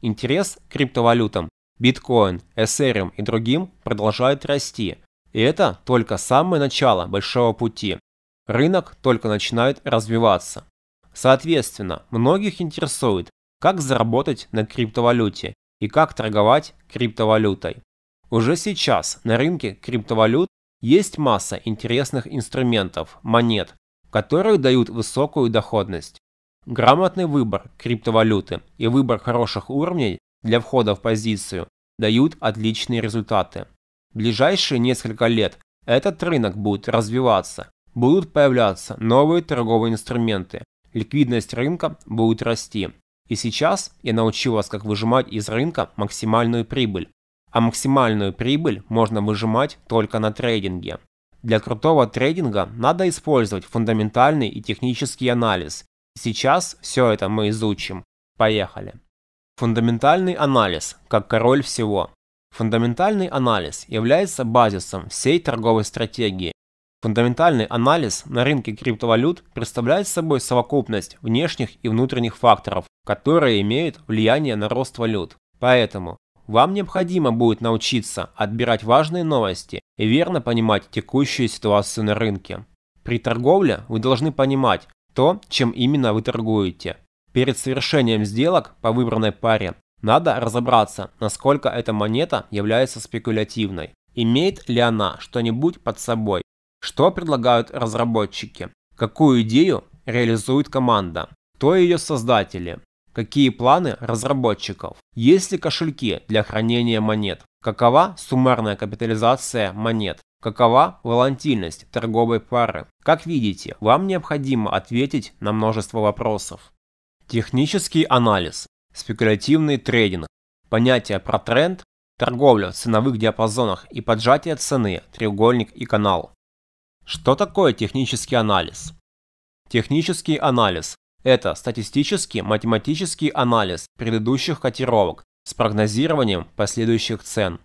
Интерес к криптовалютам, биткоин, эсериум и другим продолжает расти, и это только самое начало большого пути. Рынок только начинает развиваться. Соответственно, многих интересует, как заработать на криптовалюте и как торговать криптовалютой. Уже сейчас на рынке криптовалют есть масса интересных инструментов, монет, которые дают высокую доходность. Грамотный выбор криптовалюты и выбор хороших уровней для входа в позицию дают отличные результаты. В ближайшие несколько лет этот рынок будет развиваться, будут появляться новые торговые инструменты, ликвидность рынка будет расти, и сейчас я научу вас, как выжимать из рынка максимальную прибыль. А максимальную прибыль можно выжимать только на трейдинге. Для крутого трейдинга надо использовать фундаментальный и технический анализ. Сейчас все это мы изучим. Поехали. Фундаментальный анализ, как король всего. Фундаментальный анализ является базисом всей торговой стратегии Фундаментальный анализ на рынке криптовалют представляет собой совокупность внешних и внутренних факторов, которые имеют влияние на рост валют. Поэтому вам необходимо будет научиться отбирать важные новости и верно понимать текущую ситуацию на рынке. При торговле вы должны понимать то, чем именно вы торгуете. Перед совершением сделок по выбранной паре надо разобраться, насколько эта монета является спекулятивной. Имеет ли она что-нибудь под собой, что предлагают разработчики? Какую идею реализует команда? Кто ее создатели? Какие планы разработчиков? Есть ли кошельки для хранения монет? Какова суммарная капитализация монет? Какова волатильность торговой пары? Как видите, вам необходимо ответить на множество вопросов. Технический анализ, спекулятивный трейдинг, понятие про тренд, торговля в ценовых диапазонах и поджатие цены, треугольник и канал. Что такое технический анализ? Технический анализ – это статистический математический анализ предыдущих котировок с прогнозированием последующих цен.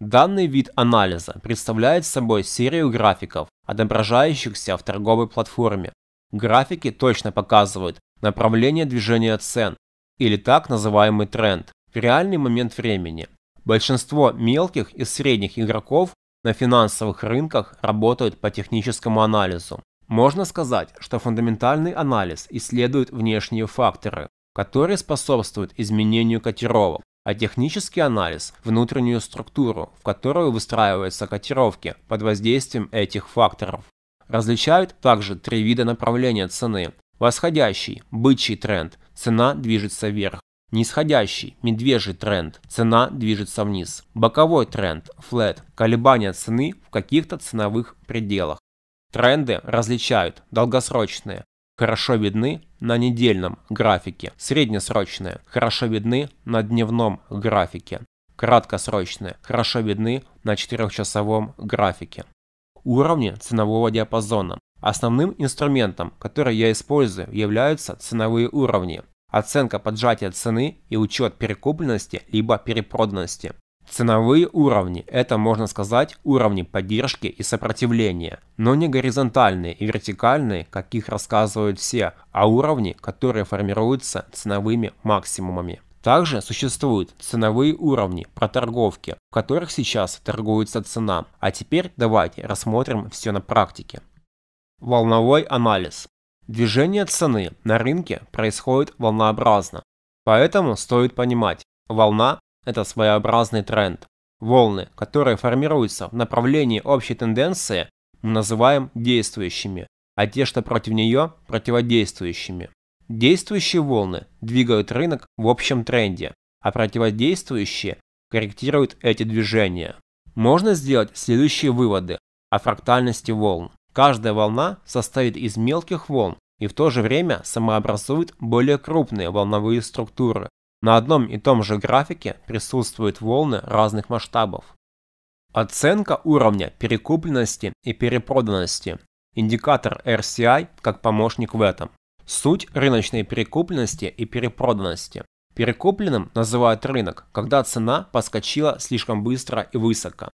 Данный вид анализа представляет собой серию графиков, отображающихся в торговой платформе. Графики точно показывают направление движения цен, или так называемый тренд, в реальный момент времени. Большинство мелких и средних игроков на финансовых рынках работают по техническому анализу. Можно сказать, что фундаментальный анализ исследует внешние факторы, которые способствуют изменению котировок, а технический анализ – внутреннюю структуру, в которую выстраиваются котировки под воздействием этих факторов. Различают также три вида направления цены. Восходящий – бычий тренд, цена движется вверх. Нисходящий, медвежий тренд, цена движется вниз. Боковой тренд, флэт, колебания цены в каких-то ценовых пределах. Тренды различают долгосрочные, хорошо видны на недельном графике, среднесрочные, хорошо видны на дневном графике, краткосрочные, хорошо видны на 4-часовом графике. Уровни ценового диапазона. Основным инструментом, который я использую, являются ценовые уровни оценка поджатия цены и учет перекупленности либо перепроданности. Ценовые уровни – это, можно сказать, уровни поддержки и сопротивления, но не горизонтальные и вертикальные, каких рассказывают все, а уровни, которые формируются ценовыми максимумами. Также существуют ценовые уровни проторговки, в которых сейчас торгуется цена. А теперь давайте рассмотрим все на практике. Волновой анализ. Движение цены на рынке происходит волнообразно, поэтому стоит понимать, волна – это своеобразный тренд. Волны, которые формируются в направлении общей тенденции, мы называем действующими, а те, что против нее – противодействующими. Действующие волны двигают рынок в общем тренде, а противодействующие корректируют эти движения. Можно сделать следующие выводы о фрактальности волн. Каждая волна состоит из мелких волн и в то же время самообразует более крупные волновые структуры. На одном и том же графике присутствуют волны разных масштабов. Оценка уровня перекупленности и перепроданности. Индикатор RCI как помощник в этом. Суть рыночной перекупленности и перепроданности. Перекупленным называют рынок, когда цена подскочила слишком быстро и высоко.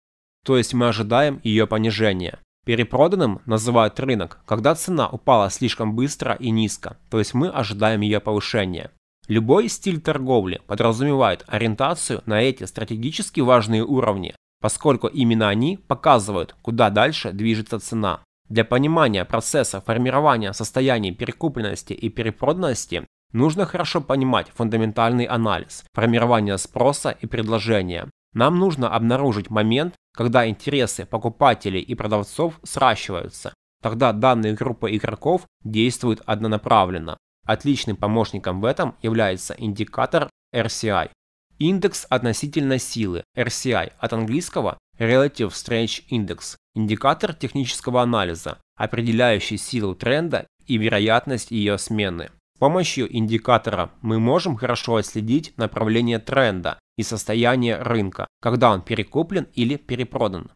То есть мы ожидаем ее понижения. Перепроданным называют рынок, когда цена упала слишком быстро и низко, то есть мы ожидаем ее повышения. Любой стиль торговли подразумевает ориентацию на эти стратегически важные уровни, поскольку именно они показывают, куда дальше движется цена. Для понимания процесса формирования состояний перекупленности и перепроданности нужно хорошо понимать фундаментальный анализ формирования спроса и предложения, нам нужно обнаружить момент, когда интересы покупателей и продавцов сращиваются. Тогда данная группа игроков действует однонаправленно. Отличным помощником в этом является индикатор RCI. Индекс относительно силы RCI от английского Relative Strength Index, индикатор технического анализа, определяющий силу тренда и вероятность ее смены помощью индикатора мы можем хорошо отследить направление тренда и состояние рынка, когда он перекуплен или перепродан.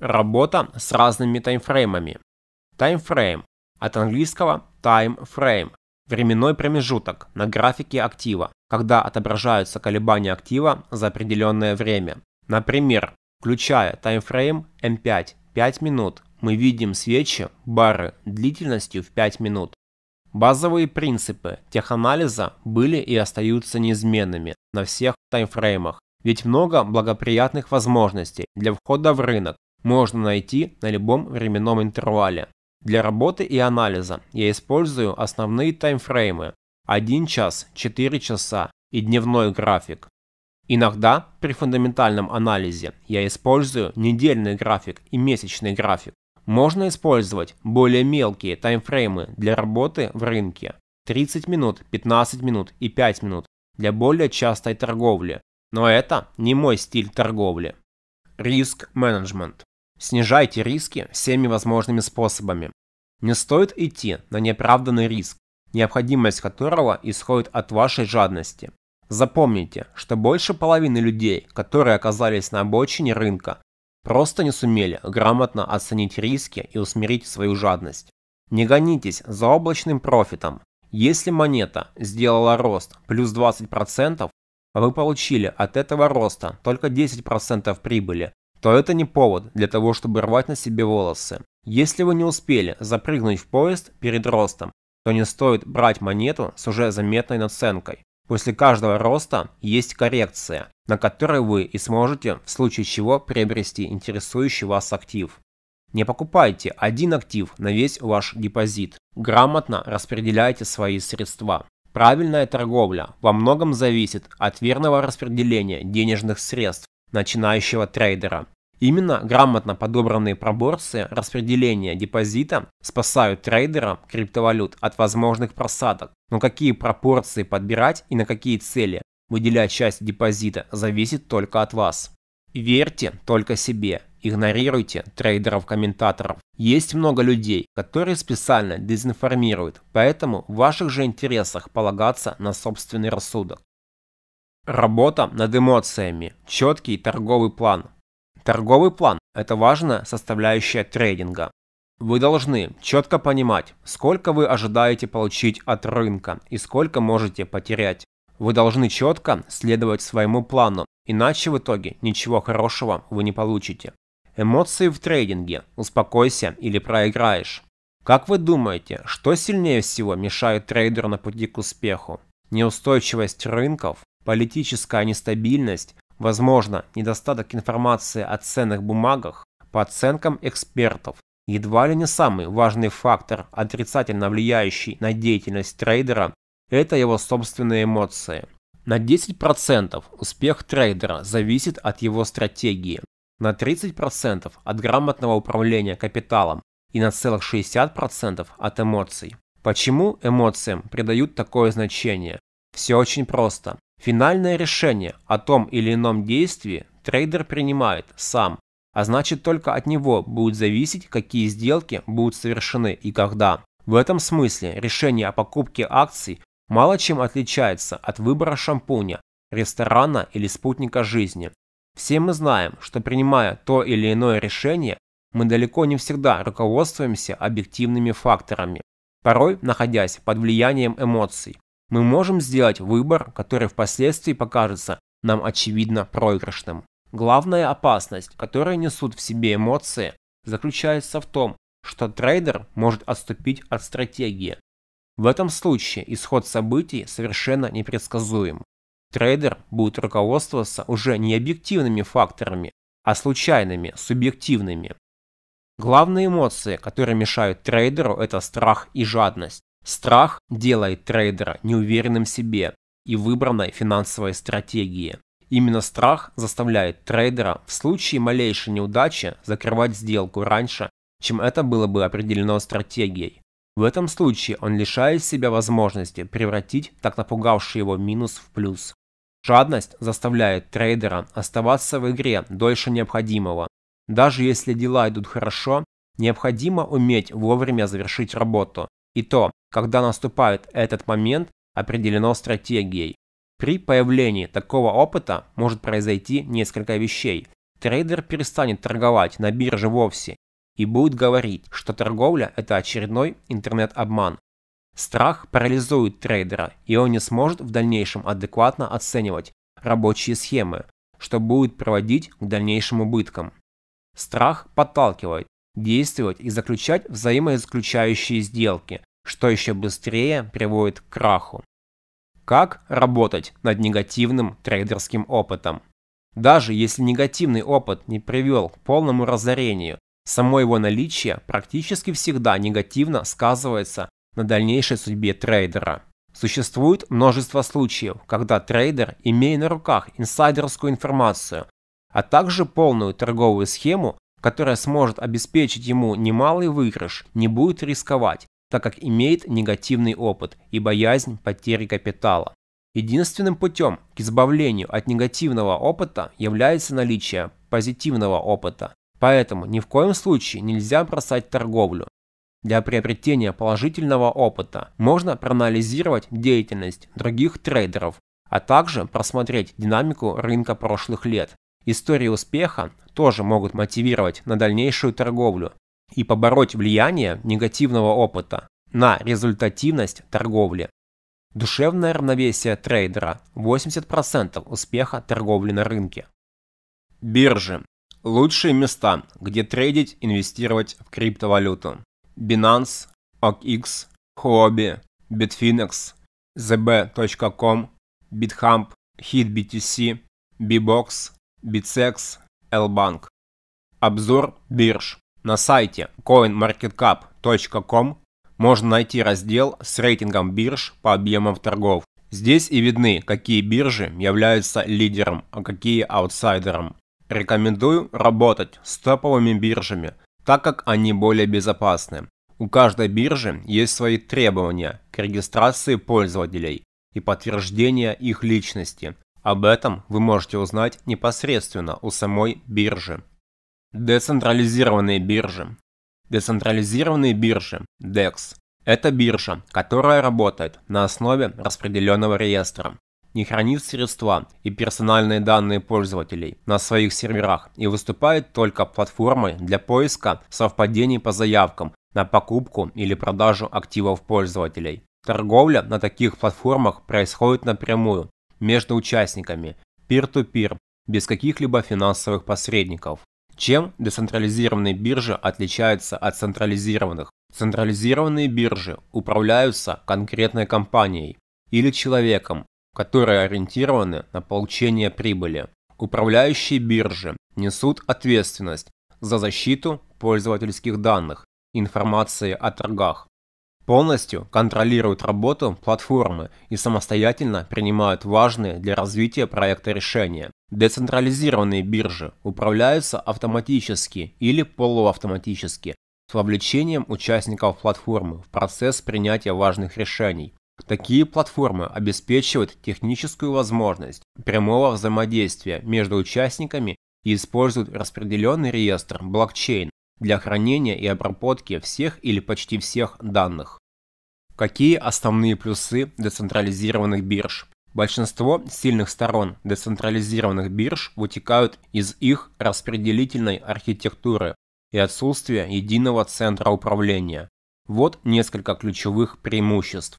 Работа с разными таймфреймами. Таймфрейм от английского time frame временной промежуток на графике актива, когда отображаются колебания актива за определенное время. Например, включая таймфрейм M5 5 минут, мы видим свечи, бары длительностью в 5 минут, Базовые принципы теханализа были и остаются неизменными на всех таймфреймах, ведь много благоприятных возможностей для входа в рынок можно найти на любом временном интервале. Для работы и анализа я использую основные таймфреймы 1 час, 4 часа и дневной график. Иногда при фундаментальном анализе я использую недельный график и месячный график. Можно использовать более мелкие таймфреймы для работы в рынке 30 минут, 15 минут и 5 минут для более частой торговли, но это не мой стиль торговли. Риск менеджмент. Снижайте риски всеми возможными способами. Не стоит идти на неоправданный риск, необходимость которого исходит от вашей жадности. Запомните, что больше половины людей, которые оказались на обочине рынка, Просто не сумели грамотно оценить риски и усмирить свою жадность. Не гонитесь за облачным профитом. Если монета сделала рост плюс 20%, а вы получили от этого роста только 10% прибыли, то это не повод для того, чтобы рвать на себе волосы. Если вы не успели запрыгнуть в поезд перед ростом, то не стоит брать монету с уже заметной наценкой. После каждого роста есть коррекция, на которой вы и сможете в случае чего приобрести интересующий вас актив. Не покупайте один актив на весь ваш депозит. Грамотно распределяйте свои средства. Правильная торговля во многом зависит от верного распределения денежных средств начинающего трейдера. Именно грамотно подобранные проборсы распределения депозита спасают трейдера криптовалют от возможных просадок. Но какие пропорции подбирать и на какие цели выделять часть депозита зависит только от вас. Верьте только себе, игнорируйте трейдеров-комментаторов. Есть много людей, которые специально дезинформируют, поэтому в ваших же интересах полагаться на собственный рассудок. Работа над эмоциями, четкий торговый план, Торговый план – это важная составляющая трейдинга. Вы должны четко понимать, сколько вы ожидаете получить от рынка и сколько можете потерять. Вы должны четко следовать своему плану, иначе в итоге ничего хорошего вы не получите. Эмоции в трейдинге – успокойся или проиграешь. Как вы думаете, что сильнее всего мешает трейдеру на пути к успеху? Неустойчивость рынков, политическая нестабильность Возможно, недостаток информации о ценных бумагах, по оценкам экспертов, едва ли не самый важный фактор, отрицательно влияющий на деятельность трейдера, это его собственные эмоции. На 10% успех трейдера зависит от его стратегии, на 30% от грамотного управления капиталом и на целых 60% от эмоций. Почему эмоциям придают такое значение? Все очень просто. Финальное решение о том или ином действии трейдер принимает сам, а значит только от него будет зависеть, какие сделки будут совершены и когда. В этом смысле решение о покупке акций мало чем отличается от выбора шампуня, ресторана или спутника жизни. Все мы знаем, что принимая то или иное решение, мы далеко не всегда руководствуемся объективными факторами, порой находясь под влиянием эмоций мы можем сделать выбор, который впоследствии покажется нам очевидно проигрышным. Главная опасность, которую несут в себе эмоции, заключается в том, что трейдер может отступить от стратегии. В этом случае исход событий совершенно непредсказуем. Трейдер будет руководствоваться уже не объективными факторами, а случайными, субъективными. Главные эмоции, которые мешают трейдеру, это страх и жадность. Страх делает трейдера неуверенным в себе и выбранной финансовой стратегии. Именно страх заставляет трейдера в случае малейшей неудачи закрывать сделку раньше, чем это было бы определено стратегией. В этом случае он лишает себя возможности превратить так напугавший его минус в плюс. Жадность заставляет трейдера оставаться в игре дольше необходимого. Даже если дела идут хорошо, необходимо уметь вовремя завершить работу, и то, когда наступает этот момент, определено стратегией. При появлении такого опыта может произойти несколько вещей. Трейдер перестанет торговать на бирже вовсе и будет говорить, что торговля – это очередной интернет-обман. Страх парализует трейдера, и он не сможет в дальнейшем адекватно оценивать рабочие схемы, что будет проводить к дальнейшим убыткам. Страх подталкивает действовать и заключать взаимоисключающие сделки, что еще быстрее приводит к краху. Как работать над негативным трейдерским опытом? Даже если негативный опыт не привел к полному разорению, само его наличие практически всегда негативно сказывается на дальнейшей судьбе трейдера. Существует множество случаев, когда трейдер, имея на руках инсайдерскую информацию, а также полную торговую схему, которая сможет обеспечить ему немалый выигрыш, не будет рисковать так как имеет негативный опыт и боязнь потери капитала. Единственным путем к избавлению от негативного опыта является наличие позитивного опыта, поэтому ни в коем случае нельзя бросать торговлю. Для приобретения положительного опыта можно проанализировать деятельность других трейдеров, а также просмотреть динамику рынка прошлых лет. Истории успеха тоже могут мотивировать на дальнейшую торговлю, и побороть влияние негативного опыта на результативность торговли. Душевное равновесие трейдера – 80% успеха торговли на рынке. Биржи. Лучшие места, где трейдить, инвестировать в криптовалюту. Binance, OKX, Huobi, Bitfinex, ZB.com, BitHump, HitBTC, Bbox, Bitsex, LBank. Обзор бирж. На сайте coinmarketcap.com можно найти раздел с рейтингом бирж по объемам торгов. Здесь и видны, какие биржи являются лидером, а какие аутсайдером. Рекомендую работать с топовыми биржами, так как они более безопасны. У каждой биржи есть свои требования к регистрации пользователей и подтверждения их личности. Об этом вы можете узнать непосредственно у самой биржи. Децентрализированные биржи. Децентрализированные биржи DEX – это биржа, которая работает на основе распределенного реестра, не хранит средства и персональные данные пользователей на своих серверах и выступает только платформой для поиска совпадений по заявкам на покупку или продажу активов пользователей. Торговля на таких платформах происходит напрямую между участниками, peer-to-peer, без каких-либо финансовых посредников. Чем децентрализированные биржи отличаются от централизированных? Централизированные биржи управляются конкретной компанией или человеком, которые ориентированы на получение прибыли. Управляющие биржи несут ответственность за защиту пользовательских данных, информации о торгах, полностью контролируют работу платформы и самостоятельно принимают важные для развития проекта решения. Децентрализированные биржи управляются автоматически или полуавтоматически с вовлечением участников платформы в процесс принятия важных решений. Такие платформы обеспечивают техническую возможность прямого взаимодействия между участниками и используют распределенный реестр блокчейн для хранения и обработки всех или почти всех данных. Какие основные плюсы децентрализированных бирж? Большинство сильных сторон децентрализированных бирж вытекают из их распределительной архитектуры и отсутствия единого центра управления. Вот несколько ключевых преимуществ.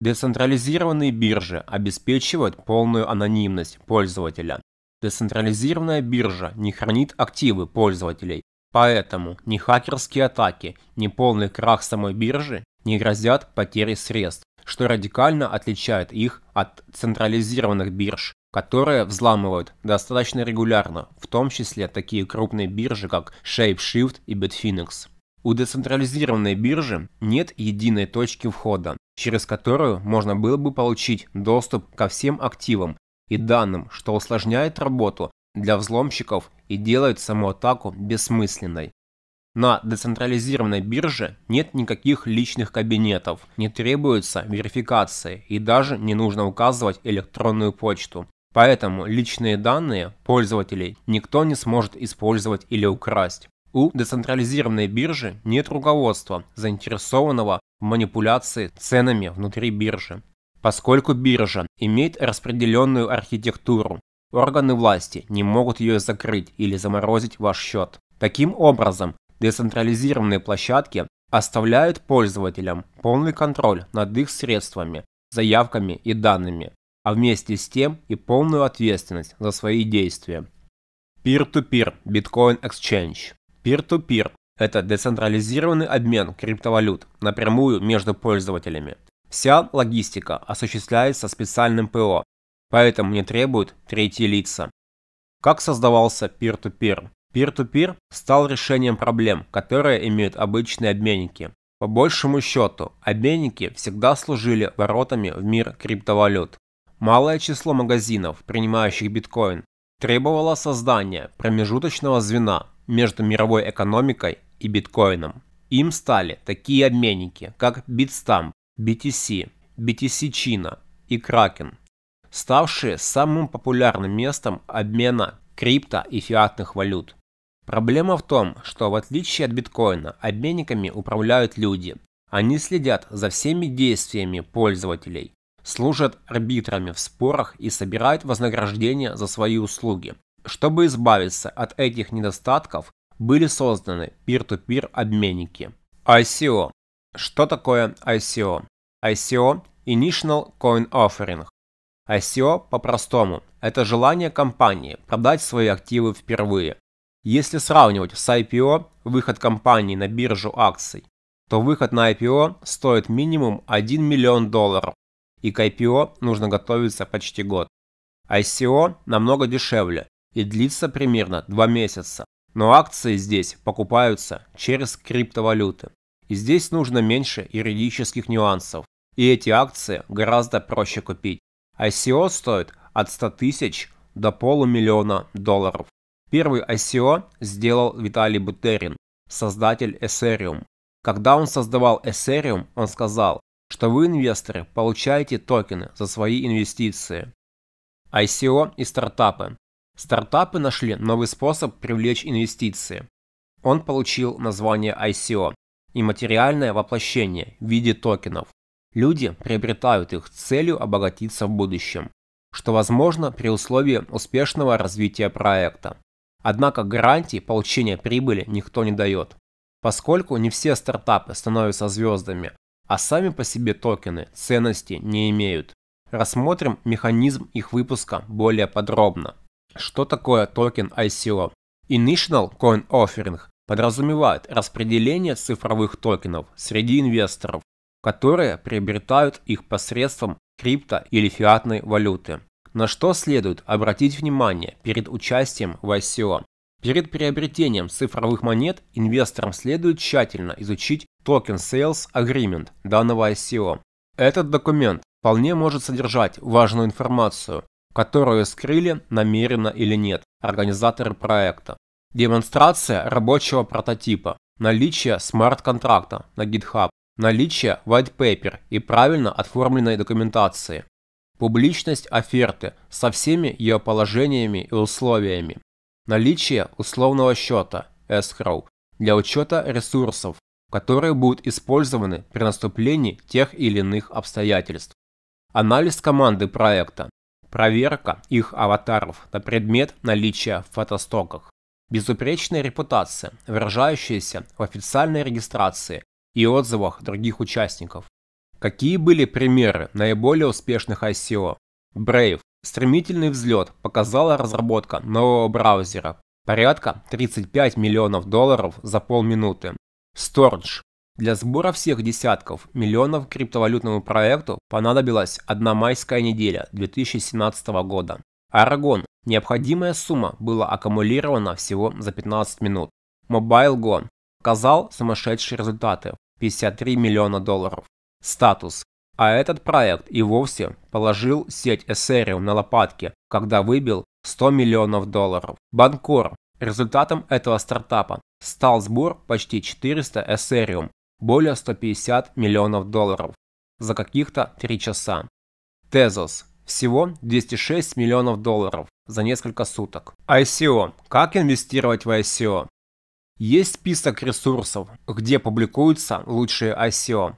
Децентрализированные биржи обеспечивают полную анонимность пользователя. Децентрализированная биржа не хранит активы пользователей, Поэтому ни хакерские атаки, ни полный крах самой биржи не грозят потери средств, что радикально отличает их от централизированных бирж, которые взламывают достаточно регулярно, в том числе такие крупные биржи, как ShapeShift и Bitfinex. У децентрализированной биржи нет единой точки входа, через которую можно было бы получить доступ ко всем активам и данным, что усложняет работу для взломщиков и делают саму атаку бессмысленной. На децентрализированной бирже нет никаких личных кабинетов, не требуется верификации и даже не нужно указывать электронную почту. Поэтому личные данные пользователей никто не сможет использовать или украсть. У децентрализированной биржи нет руководства, заинтересованного в манипуляции ценами внутри биржи. Поскольку биржа имеет распределенную архитектуру, Органы власти не могут ее закрыть или заморозить ваш счет. Таким образом, децентрализированные площадки оставляют пользователям полный контроль над их средствами, заявками и данными, а вместе с тем и полную ответственность за свои действия. Peer-to-peer Bitcoin Exchange Peer-to-peer -peer to peer это децентрализированный обмен криптовалют напрямую между пользователями. Вся логистика осуществляется специальным ПО, Поэтому не требуют третьи лица. Как создавался peer-to-peer? Peer-to-peer стал решением проблем, которые имеют обычные обменники. По большему счету, обменники всегда служили воротами в мир криптовалют. Малое число магазинов, принимающих биткоин, требовало создания промежуточного звена между мировой экономикой и биткоином. Им стали такие обменники, как Bitstamp, BTC, BTC China и Kraken ставшие самым популярным местом обмена крипто и фиатных валют. Проблема в том, что в отличие от биткоина, обменниками управляют люди. Они следят за всеми действиями пользователей, служат арбитрами в спорах и собирают вознаграждения за свои услуги. Чтобы избавиться от этих недостатков, были созданы peer to -peer обменники. ICO. Что такое ICO? ICO – Initial Coin Offering ICO а e по-простому – это желание компании продать свои активы впервые. Если сравнивать с IPO выход компании на биржу акций, то выход на IPO стоит минимум 1 миллион долларов, и к IPO нужно готовиться почти год. ICO а e намного дешевле и длится примерно 2 месяца, но акции здесь покупаются через криптовалюты. И здесь нужно меньше юридических нюансов, и эти акции гораздо проще купить. ICO стоит от 100 тысяч до полумиллиона долларов. Первый ICO сделал Виталий Бутерин, создатель Ethereum. Когда он создавал Ethereum, он сказал, что вы, инвесторы, получаете токены за свои инвестиции. ICO и стартапы. Стартапы нашли новый способ привлечь инвестиции. Он получил название ICO и материальное воплощение в виде токенов. Люди приобретают их с целью обогатиться в будущем, что возможно при условии успешного развития проекта. Однако гарантии получения прибыли никто не дает, поскольку не все стартапы становятся звездами, а сами по себе токены ценности не имеют. Рассмотрим механизм их выпуска более подробно. Что такое токен ICO? Initial Coin Offering подразумевает распределение цифровых токенов среди инвесторов которые приобретают их посредством крипто- или фиатной валюты. На что следует обратить внимание перед участием в ICO? Перед приобретением цифровых монет инвесторам следует тщательно изучить Token Sales Agreement данного ICO. Этот документ вполне может содержать важную информацию, которую скрыли намеренно или нет организаторы проекта. Демонстрация рабочего прототипа, наличие смарт-контракта на GitHub, наличие white paper и правильно отформленной документации, публичность оферты со всеми ее положениями и условиями, наличие условного счета escrow для учета ресурсов, которые будут использованы при наступлении тех или иных обстоятельств, анализ команды проекта, проверка их аватаров на предмет наличия в фотостоках, безупречная репутация, выражающаяся в официальной регистрации и отзывах других участников. Какие были примеры наиболее успешных ICO? Brave. Стремительный взлет показала разработка нового браузера. Порядка 35 миллионов долларов за полминуты. Storage. Для сбора всех десятков миллионов к криптовалютному проекту понадобилась одна майская неделя 2017 года. Aragon. Необходимая сумма была аккумулирована всего за 15 минут. MobileGo показал сумасшедшие результаты – 53 миллиона долларов. Статус. А этот проект и вовсе положил сеть Ethereum на лопатки, когда выбил 100 миллионов долларов. Банкор. Результатом этого стартапа стал сбор почти 400 Ethereum, более 150 миллионов долларов, за каких-то 3 часа. Тезос. Всего 206 миллионов долларов за несколько суток. ICO. Как инвестировать в ICO? Есть список ресурсов, где публикуются лучшие ICO.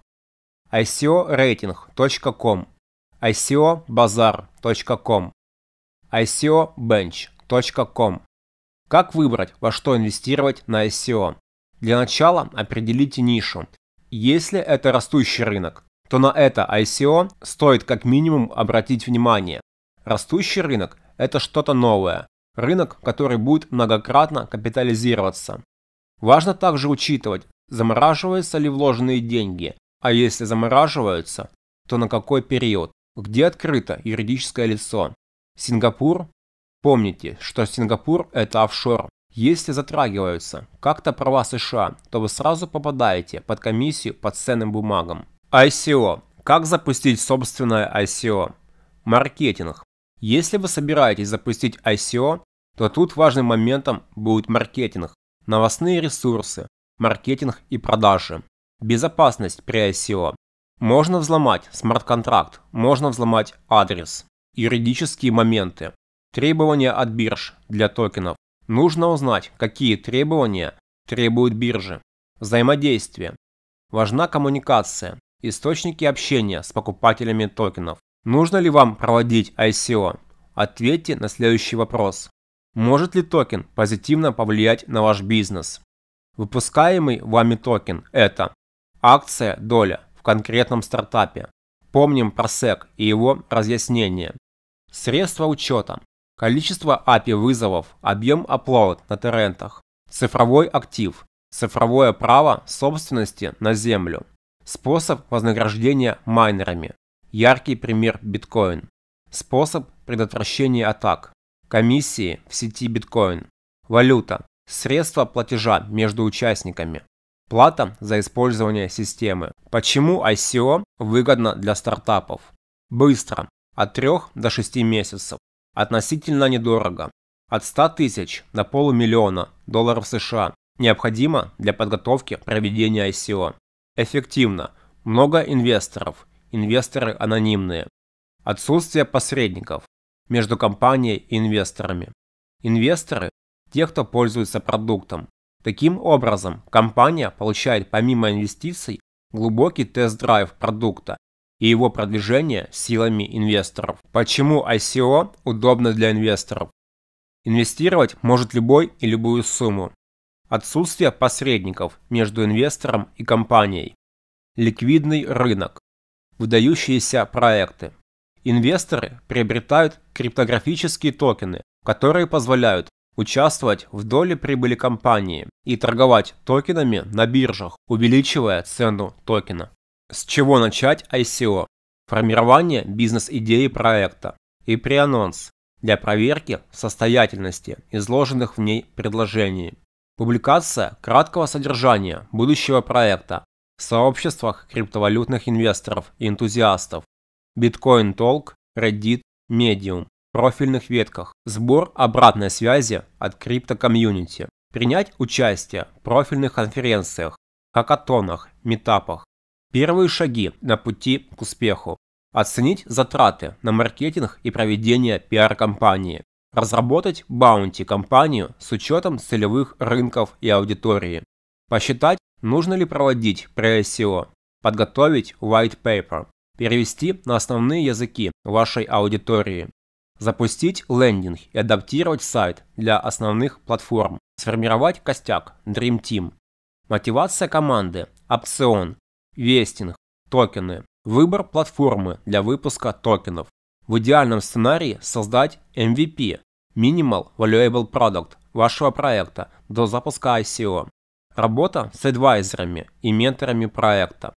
ICO-Rating.com, ico ICORating.com ico ICOBench.com Как выбрать, во что инвестировать на ICO? Для начала определите нишу. Если это растущий рынок, то на это ICO стоит как минимум обратить внимание. Растущий рынок – это что-то новое. Рынок, который будет многократно капитализироваться. Важно также учитывать, замораживаются ли вложенные деньги, а если замораживаются, то на какой период, где открыто юридическое лицо. Сингапур? Помните, что Сингапур – это офшор. Если затрагиваются как-то права США, то вы сразу попадаете под комиссию по ценным бумагам. ICO. Как запустить собственное ICO? Маркетинг. Если вы собираетесь запустить ICO, то тут важным моментом будет маркетинг новостные ресурсы, маркетинг и продажи, безопасность при ICO. Можно взломать смарт-контракт, можно взломать адрес, юридические моменты, требования от бирж для токенов. Нужно узнать, какие требования требуют биржи. Взаимодействие. Важна коммуникация, источники общения с покупателями токенов. Нужно ли вам проводить ICO? Ответьте на следующий вопрос. Может ли токен позитивно повлиять на ваш бизнес? Выпускаемый вами токен – это акция, доля в конкретном стартапе. Помним про SEC и его разъяснение. Средства учета. Количество API вызовов, объем upload на торрентах, цифровой актив, цифровое право собственности на землю, способ вознаграждения майнерами, яркий пример биткоин, способ предотвращения атак, Комиссии в сети биткоин. Валюта. Средства платежа между участниками. Плата за использование системы. Почему ICO выгодно для стартапов? Быстро. От 3 до 6 месяцев. Относительно недорого. От 100 тысяч до полумиллиона долларов США необходимо для подготовки проведения ICO. Эффективно. Много инвесторов. Инвесторы анонимные. Отсутствие посредников между компанией и инвесторами. Инвесторы – те, кто пользуется продуктом. Таким образом, компания получает помимо инвестиций глубокий тест-драйв продукта и его продвижение силами инвесторов. Почему ICO удобно для инвесторов? Инвестировать может любой и любую сумму. Отсутствие посредников между инвестором и компанией. Ликвидный рынок. Выдающиеся проекты. Инвесторы приобретают криптографические токены, которые позволяют участвовать в доле прибыли компании и торговать токенами на биржах, увеличивая цену токена. С чего начать ICO? Формирование бизнес-идеи проекта и преанонс для проверки состоятельности изложенных в ней предложений. Публикация краткого содержания будущего проекта в сообществах криптовалютных инвесторов и энтузиастов Bitcoin Talk, Reddit, Medium, профильных ветках, сбор обратной связи от крипто принять участие в профильных конференциях, хакатонах, метапах, первые шаги на пути к успеху, оценить затраты на маркетинг и проведение пиар-компании, разработать баунти-компанию с учетом целевых рынков и аудитории, посчитать, нужно ли проводить pre-SEO, подготовить white paper, перевести на основные языки вашей аудитории, запустить лендинг и адаптировать сайт для основных платформ, сформировать костяк Dream Team, мотивация команды, опцион, вестинг, токены, выбор платформы для выпуска токенов. В идеальном сценарии создать MVP – Minimal Valuable Product вашего проекта до запуска ICO. Работа с адвайзерами и менторами проекта.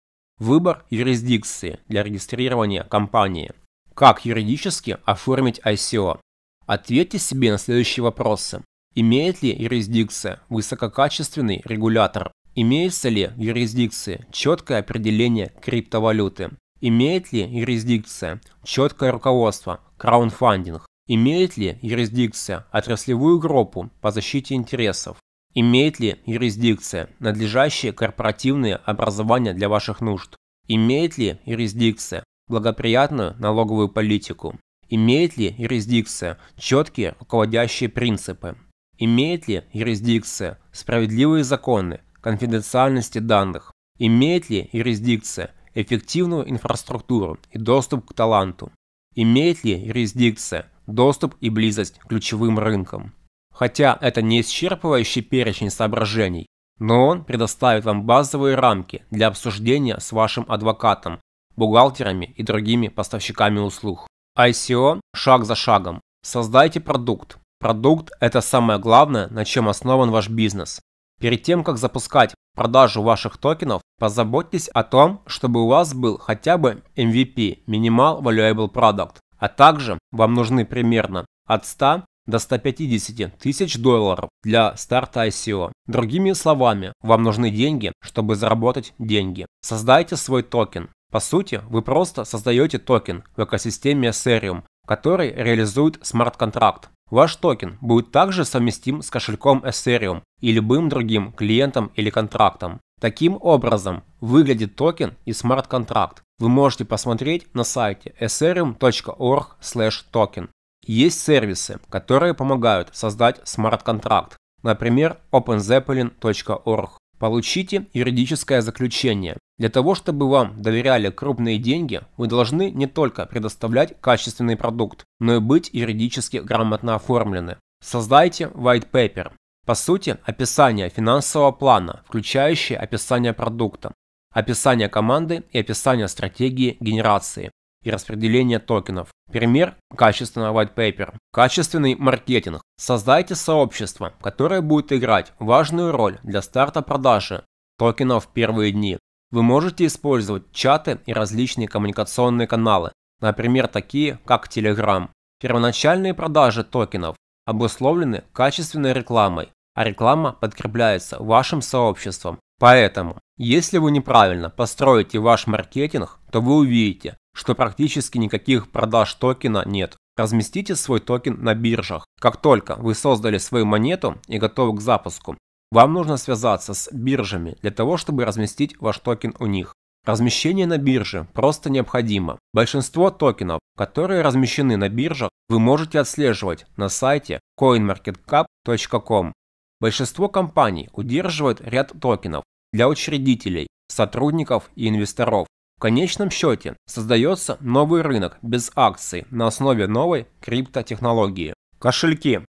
Выбор юрисдикции для регистрирования компании. Как юридически оформить ICO? Ответьте себе на следующие вопросы. Имеет ли юрисдикция высококачественный регулятор? Имеется ли в юрисдикции четкое определение криптовалюты? Имеет ли юрисдикция четкое руководство, краунфандинг? Имеет ли юрисдикция отраслевую группу по защите интересов? Имеет ли юрисдикция надлежащее корпоративные образования для ваших нужд? Имеет ли юрисдикция благоприятную налоговую политику? Имеет ли юрисдикция четкие руководящие принципы? Имеет ли юрисдикция справедливые законы, конфиденциальности данных? Имеет ли юрисдикция эффективную инфраструктуру и доступ к таланту? Имеет ли юрисдикция доступ и близость к ключевым рынкам? Хотя это не исчерпывающий перечень соображений, но он предоставит вам базовые рамки для обсуждения с вашим адвокатом, бухгалтерами и другими поставщиками услуг. ICO шаг за шагом. Создайте продукт. Продукт – это самое главное, на чем основан ваш бизнес. Перед тем, как запускать продажу ваших токенов, позаботьтесь о том, чтобы у вас был хотя бы MVP – Minimal Valuable Product, а также вам нужны примерно от 100 до 150 тысяч долларов для старта ICO. Другими словами, вам нужны деньги, чтобы заработать деньги. Создайте свой токен. По сути, вы просто создаете токен в экосистеме Ethereum, который реализует смарт-контракт. Ваш токен будет также совместим с кошельком Ethereum и любым другим клиентом или контрактом. Таким образом выглядит токен и смарт-контракт. Вы можете посмотреть на сайте ethereum.org/token. Есть сервисы, которые помогают создать смарт-контракт, например, openzeppelin.org. Получите юридическое заключение. Для того, чтобы вам доверяли крупные деньги, вы должны не только предоставлять качественный продукт, но и быть юридически грамотно оформлены. Создайте white paper. По сути, описание финансового плана, включающее описание продукта, описание команды и описание стратегии генерации и распределения токенов. Пример – качественный white paper. Качественный маркетинг. Создайте сообщество, которое будет играть важную роль для старта продажи токенов в первые дни. Вы можете использовать чаты и различные коммуникационные каналы, например, такие как Telegram. Первоначальные продажи токенов обусловлены качественной рекламой, а реклама подкрепляется вашим сообществом. Поэтому, если вы неправильно построите ваш маркетинг, то вы увидите, что практически никаких продаж токена нет. Разместите свой токен на биржах. Как только вы создали свою монету и готовы к запуску, вам нужно связаться с биржами для того, чтобы разместить ваш токен у них. Размещение на бирже просто необходимо. Большинство токенов, которые размещены на биржах, вы можете отслеживать на сайте coinmarketcap.com. Большинство компаний удерживают ряд токенов для учредителей, сотрудников и инвесторов конечном счете создается новый рынок без акций на основе новой криптотехнологии. Кошельки.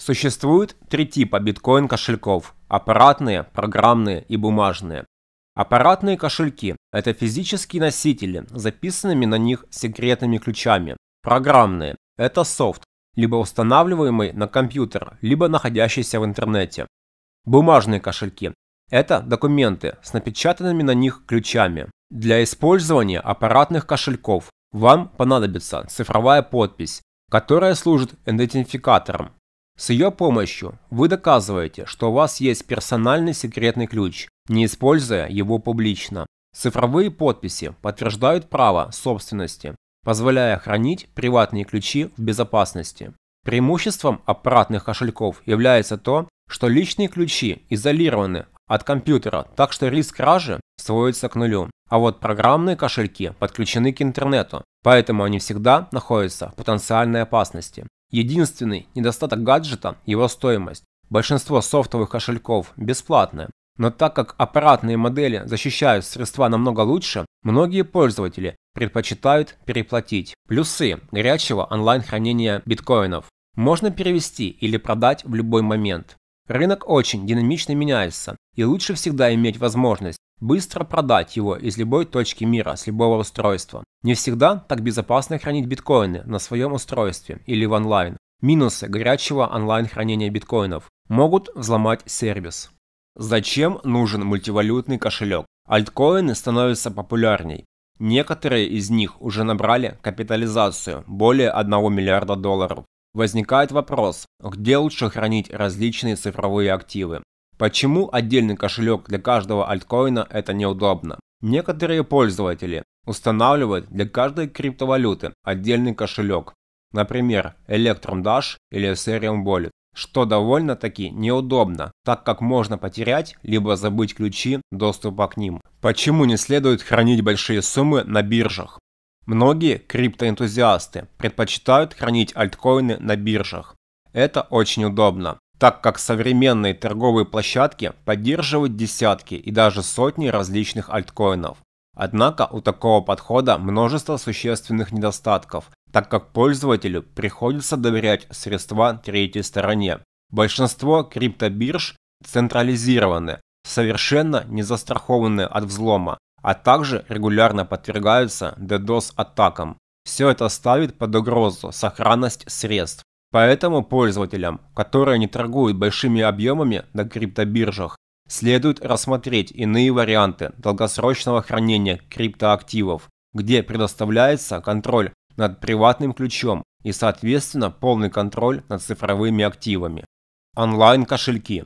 Существует три типа биткоин-кошельков – аппаратные, программные и бумажные. Аппаратные кошельки – это физические носители, записанными на них секретными ключами. Программные – это софт, либо устанавливаемый на компьютер, либо находящийся в интернете. Бумажные кошельки – это документы с напечатанными на них ключами. Для использования аппаратных кошельков вам понадобится цифровая подпись, которая служит идентификатором. С ее помощью вы доказываете, что у вас есть персональный секретный ключ, не используя его публично. Цифровые подписи подтверждают право собственности, позволяя хранить приватные ключи в безопасности. Преимуществом аппаратных кошельков является то, что личные ключи изолированы от компьютера, так что риск кражи сводится к нулю. А вот программные кошельки подключены к интернету, поэтому они всегда находятся в потенциальной опасности. Единственный недостаток гаджета – его стоимость. Большинство софтовых кошельков бесплатны, но так как аппаратные модели защищают средства намного лучше, многие пользователи предпочитают переплатить. Плюсы горячего онлайн-хранения биткоинов. Можно перевести или продать в любой момент. Рынок очень динамично меняется, и лучше всегда иметь возможность быстро продать его из любой точки мира, с любого устройства. Не всегда так безопасно хранить биткоины на своем устройстве или в онлайн. Минусы горячего онлайн хранения биткоинов могут взломать сервис. Зачем нужен мультивалютный кошелек? Альткоины становятся популярней. Некоторые из них уже набрали капитализацию более 1 миллиарда долларов. Возникает вопрос, где лучше хранить различные цифровые активы? Почему отдельный кошелек для каждого альткоина это неудобно? Некоторые пользователи устанавливают для каждой криптовалюты отдельный кошелек, например, Electrum Dash или Ethereum Wallet, что довольно-таки неудобно, так как можно потерять либо забыть ключи доступа к ним. Почему не следует хранить большие суммы на биржах? Многие криптоэнтузиасты предпочитают хранить альткоины на биржах. Это очень удобно, так как современные торговые площадки поддерживают десятки и даже сотни различных альткоинов. Однако у такого подхода множество существенных недостатков, так как пользователю приходится доверять средства третьей стороне. Большинство криптобирж централизированы, совершенно не застрахованы от взлома, а также регулярно подвергаются DDoS-атакам. Все это ставит под угрозу сохранность средств. Поэтому пользователям, которые не торгуют большими объемами на криптобиржах, следует рассмотреть иные варианты долгосрочного хранения криптоактивов, где предоставляется контроль над приватным ключом и, соответственно, полный контроль над цифровыми активами. Онлайн-кошельки.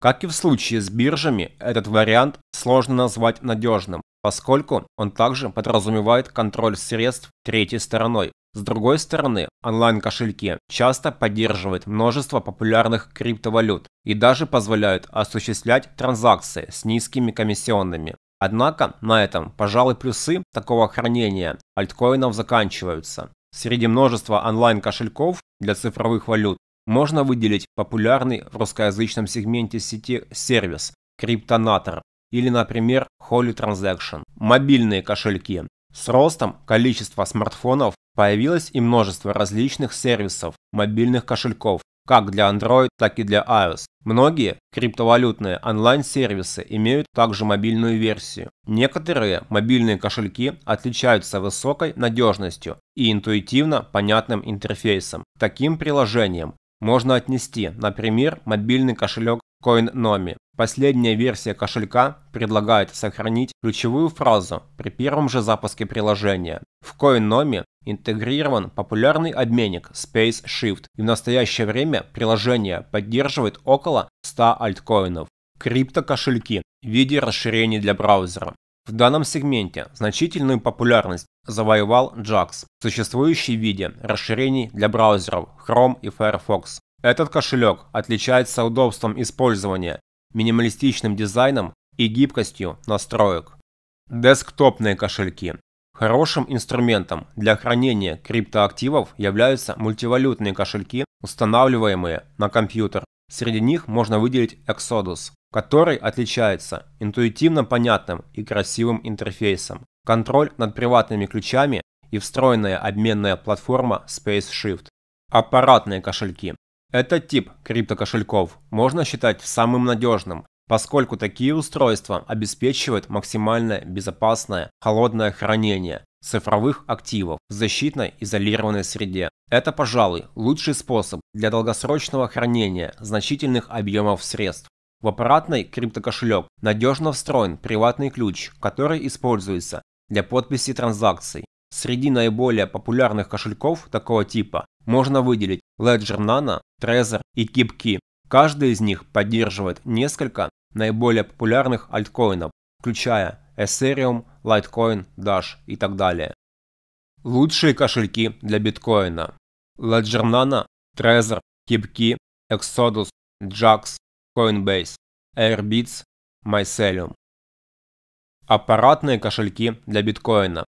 Как и в случае с биржами, этот вариант сложно назвать надежным, поскольку он также подразумевает контроль средств третьей стороной. С другой стороны, онлайн-кошельки часто поддерживают множество популярных криптовалют и даже позволяют осуществлять транзакции с низкими комиссионными. Однако на этом, пожалуй, плюсы такого хранения альткоинов заканчиваются. Среди множества онлайн-кошельков для цифровых валют можно выделить популярный в русскоязычном сегменте сети сервис Криптонатор, или, например, Holy Transaction – мобильные кошельки. С ростом количества смартфонов появилось и множество различных сервисов мобильных кошельков, как для Android, так и для iOS. Многие криптовалютные онлайн-сервисы имеют также мобильную версию. Некоторые мобильные кошельки отличаются высокой надежностью и интуитивно понятным интерфейсом. К таким приложением можно отнести, например, мобильный кошелек CoinNomi. Последняя версия кошелька предлагает сохранить ключевую фразу при первом же запуске приложения. В CoinNomi интегрирован популярный обменник Space Shift, и в настоящее время приложение поддерживает около 100 альткоинов. Криптокошельки в виде расширений для браузера. В данном сегменте значительную популярность завоевал JAX, существующий в виде расширений для браузеров Chrome и Firefox. Этот кошелек отличается удобством использования, минималистичным дизайном и гибкостью настроек. Десктопные кошельки. Хорошим инструментом для хранения криптоактивов являются мультивалютные кошельки, устанавливаемые на компьютер. Среди них можно выделить Exodus, который отличается интуитивно понятным и красивым интерфейсом, контроль над приватными ключами и встроенная обменная платформа SpaceShift. Аппаратные кошельки. Этот тип криптокошельков можно считать самым надежным, поскольку такие устройства обеспечивают максимально безопасное холодное хранение цифровых активов в защитной изолированной среде. Это, пожалуй, лучший способ для долгосрочного хранения значительных объемов средств. В аппаратный криптокошелек надежно встроен приватный ключ, который используется для подписи транзакций Среди наиболее популярных кошельков такого типа можно выделить Ledger Nano, Trezor и KeepKey. Каждый из них поддерживает несколько наиболее популярных альткоинов, включая Ethereum, Litecoin, Dash и так далее. Лучшие кошельки для биткоина. Ledger Nano, Trezor, KeepKey, Exodus, Jax, Coinbase, Airbits, Mycelium. Аппаратные кошельки для биткоина.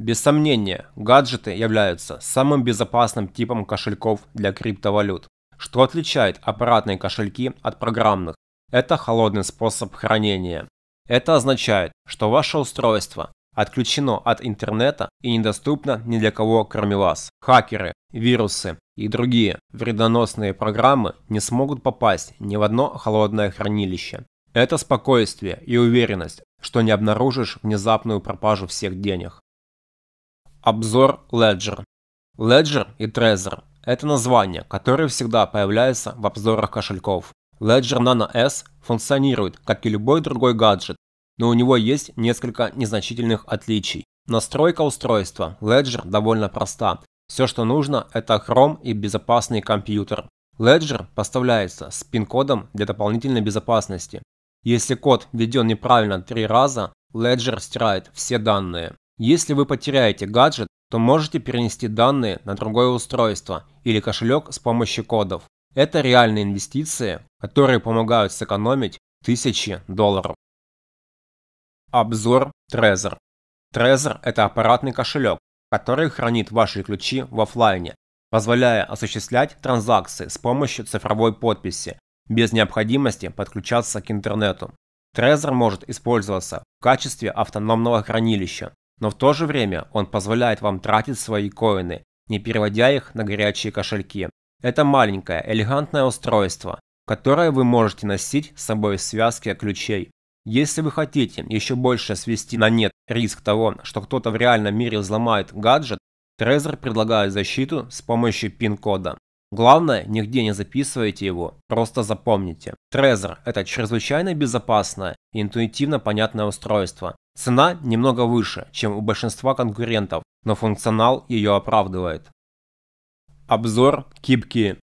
Без сомнения, гаджеты являются самым безопасным типом кошельков для криптовалют, что отличает аппаратные кошельки от программных. Это холодный способ хранения. Это означает, что ваше устройство отключено от интернета и недоступно ни для кого, кроме вас. Хакеры, вирусы и другие вредоносные программы не смогут попасть ни в одно холодное хранилище. Это спокойствие и уверенность, что не обнаружишь внезапную пропажу всех денег. Обзор Ledger. Ledger и Trezor – это названия, которые всегда появляются в обзорах кошельков. Ledger Nano S функционирует, как и любой другой гаджет, но у него есть несколько незначительных отличий. Настройка устройства Ledger довольно проста. Все, что нужно, это Chrome и безопасный компьютер. Ledger поставляется с пин-кодом для дополнительной безопасности. Если код введен неправильно три раза, Ledger стирает все данные. Если вы потеряете гаджет, то можете перенести данные на другое устройство или кошелек с помощью кодов. Это реальные инвестиции, которые помогают сэкономить тысячи долларов. Обзор Trezor. Trezor – это аппаратный кошелек, который хранит ваши ключи в офлайне, позволяя осуществлять транзакции с помощью цифровой подписи, без необходимости подключаться к интернету. Trezor может использоваться в качестве автономного хранилища, но в то же время он позволяет вам тратить свои коины, не переводя их на горячие кошельки. Это маленькое, элегантное устройство, которое вы можете носить с собой в связке ключей. Если вы хотите еще больше свести на нет риск того, что кто-то в реальном мире взломает гаджет, Трезор предлагает защиту с помощью пин-кода. Главное, нигде не записывайте его, просто запомните. Trezor – это чрезвычайно безопасное и интуитивно понятное устройство. Цена немного выше, чем у большинства конкурентов, но функционал ее оправдывает. Обзор KeepKey.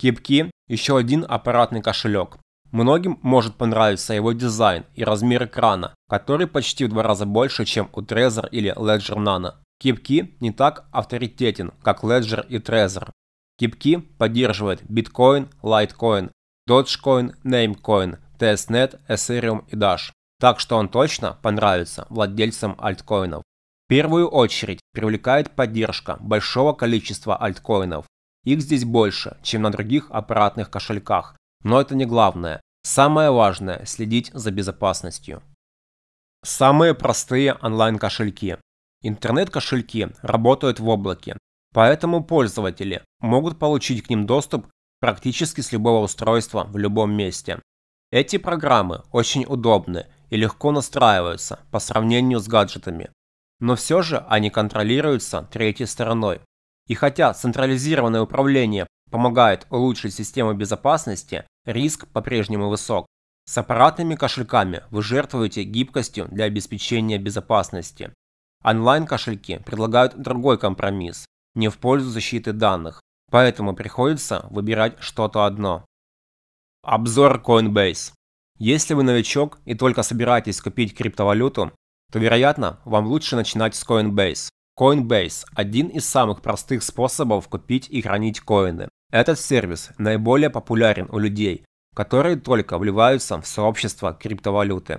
KeepKey – еще один аппаратный кошелек. Многим может понравиться его дизайн и размер экрана, который почти в два раза больше, чем у Trezor или Ledger Nano. KeepKey не так авторитетен, как Ledger и Trezor, Кипки поддерживает Bitcoin, Litecoin, Dogecoin, Namecoin, TestNet, Ethereum и Dash. Так что он точно понравится владельцам альткоинов. В первую очередь привлекает поддержка большого количества альткоинов. Их здесь больше, чем на других аппаратных кошельках. Но это не главное. Самое важное – следить за безопасностью. Самые простые онлайн-кошельки. Интернет-кошельки работают в облаке. Поэтому пользователи могут получить к ним доступ практически с любого устройства в любом месте. Эти программы очень удобны и легко настраиваются по сравнению с гаджетами. Но все же они контролируются третьей стороной. И хотя централизированное управление помогает улучшить систему безопасности, риск по-прежнему высок. С аппаратными кошельками вы жертвуете гибкостью для обеспечения безопасности. Онлайн-кошельки предлагают другой компромисс не в пользу защиты данных, поэтому приходится выбирать что-то одно. Обзор Coinbase. Если вы новичок и только собираетесь купить криптовалюту, то, вероятно, вам лучше начинать с Coinbase. Coinbase – один из самых простых способов купить и хранить коины. Этот сервис наиболее популярен у людей, которые только вливаются в сообщество криптовалюты.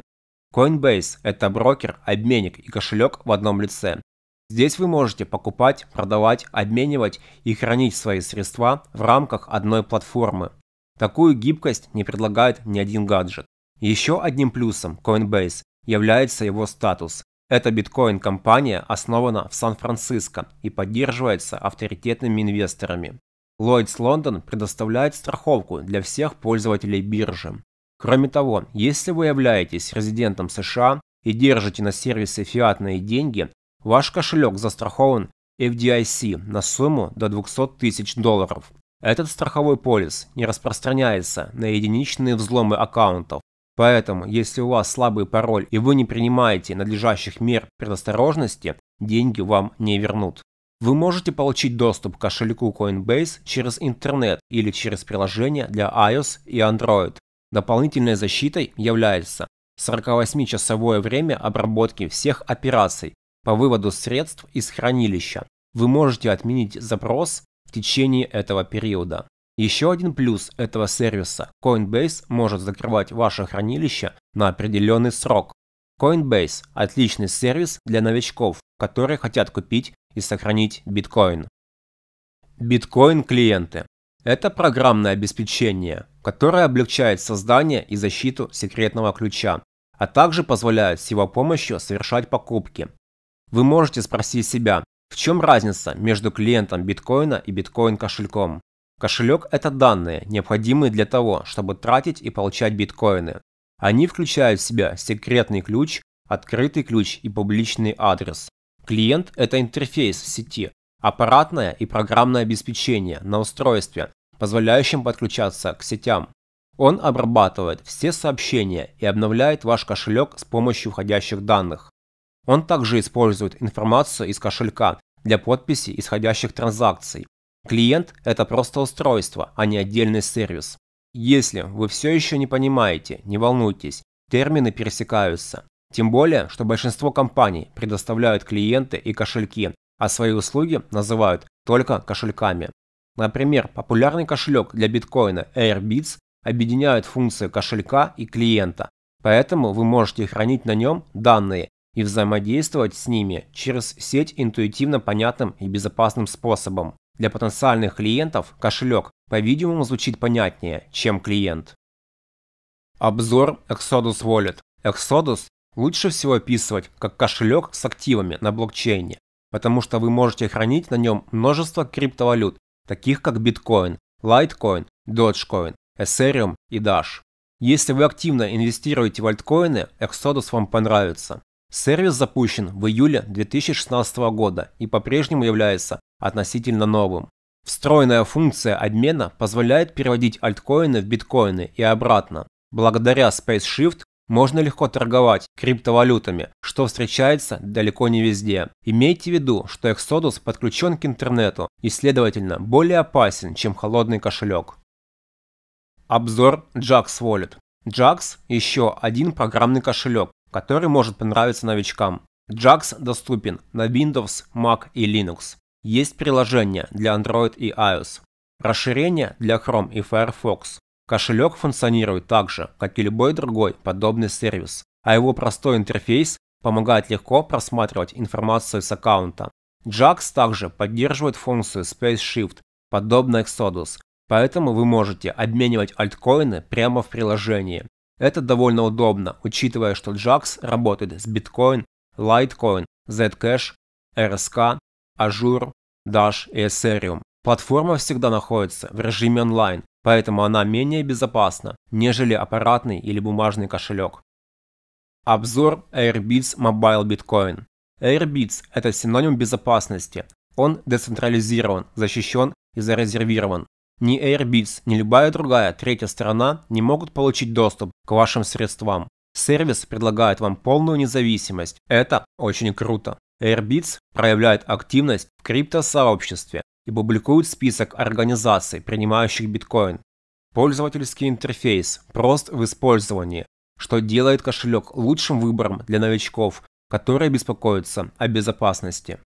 Coinbase – это брокер, обменник и кошелек в одном лице, Здесь вы можете покупать, продавать, обменивать и хранить свои средства в рамках одной платформы. Такую гибкость не предлагает ни один гаджет. Еще одним плюсом Coinbase является его статус. Эта биткоин-компания основана в Сан-Франциско и поддерживается авторитетными инвесторами. Lloyds London предоставляет страховку для всех пользователей биржи. Кроме того, если вы являетесь резидентом США и держите на сервисе фиатные деньги, Ваш кошелек застрахован FDIC на сумму до 200 тысяч долларов. Этот страховой полис не распространяется на единичные взломы аккаунтов, поэтому если у вас слабый пароль и вы не принимаете надлежащих мер предосторожности, деньги вам не вернут. Вы можете получить доступ к кошельку Coinbase через интернет или через приложение для iOS и Android. Дополнительной защитой является 48-часовое время обработки всех операций по выводу средств из хранилища. Вы можете отменить запрос в течение этого периода. Еще один плюс этого сервиса – Coinbase может закрывать ваше хранилище на определенный срок. Coinbase – отличный сервис для новичков, которые хотят купить и сохранить биткоин. Биткоин-клиенты – это программное обеспечение, которое облегчает создание и защиту секретного ключа, а также позволяет с его помощью совершать покупки, вы можете спросить себя, в чем разница между клиентом биткоина и биткоин-кошельком? Кошелек – это данные, необходимые для того, чтобы тратить и получать биткоины. Они включают в себя секретный ключ, открытый ключ и публичный адрес. Клиент – это интерфейс в сети, аппаратное и программное обеспечение на устройстве, позволяющем подключаться к сетям. Он обрабатывает все сообщения и обновляет ваш кошелек с помощью входящих данных. Он также использует информацию из кошелька для подписи исходящих транзакций. Клиент – это просто устройство, а не отдельный сервис. Если вы все еще не понимаете, не волнуйтесь, термины пересекаются. Тем более, что большинство компаний предоставляют клиенты и кошельки, а свои услуги называют только кошельками. Например, популярный кошелек для биткоина Airbits объединяет функции кошелька и клиента, поэтому вы можете хранить на нем данные и взаимодействовать с ними через сеть интуитивно понятным и безопасным способом. Для потенциальных клиентов кошелек, по-видимому, звучит понятнее, чем клиент. Обзор Exodus Wallet. Exodus лучше всего описывать как кошелек с активами на блокчейне, потому что вы можете хранить на нем множество криптовалют, таких как биткоин, лайткоин, доджкоин, эсериум и Dash. Если вы активно инвестируете в альткоины, Exodus вам понравится. Сервис запущен в июле 2016 года и по-прежнему является относительно новым. Встроенная функция обмена позволяет переводить альткоины в биткоины и обратно. Благодаря SpaceShift можно легко торговать криптовалютами, что встречается далеко не везде. Имейте в виду, что Exodus подключен к интернету и, следовательно, более опасен, чем холодный кошелек. Обзор JAX Wallet. JAX – еще один программный кошелек, который может понравиться новичкам. JAX доступен на Windows, Mac и Linux. Есть приложение для Android и iOS. Расширение для Chrome и Firefox. Кошелек функционирует так же, как и любой другой подобный сервис, а его простой интерфейс помогает легко просматривать информацию с аккаунта. JAX также поддерживает функцию Space Shift, подобно Exodus, поэтому вы можете обменивать альткоины прямо в приложении. Это довольно удобно, учитывая, что JAX работает с Bitcoin, Litecoin, Zcash, RSK, Azure, Dash и Ethereum. Платформа всегда находится в режиме онлайн, поэтому она менее безопасна, нежели аппаратный или бумажный кошелек. Обзор Airbits Mobile Bitcoin. Airbits – это синоним безопасности. Он децентрализирован, защищен и зарезервирован. Ни Airbits, ни любая другая третья сторона не могут получить доступ к вашим средствам. Сервис предлагает вам полную независимость. Это очень круто. Airbits проявляет активность в криптосообществе и публикует список организаций, принимающих биткоин. Пользовательский интерфейс прост в использовании, что делает кошелек лучшим выбором для новичков, которые беспокоятся о безопасности.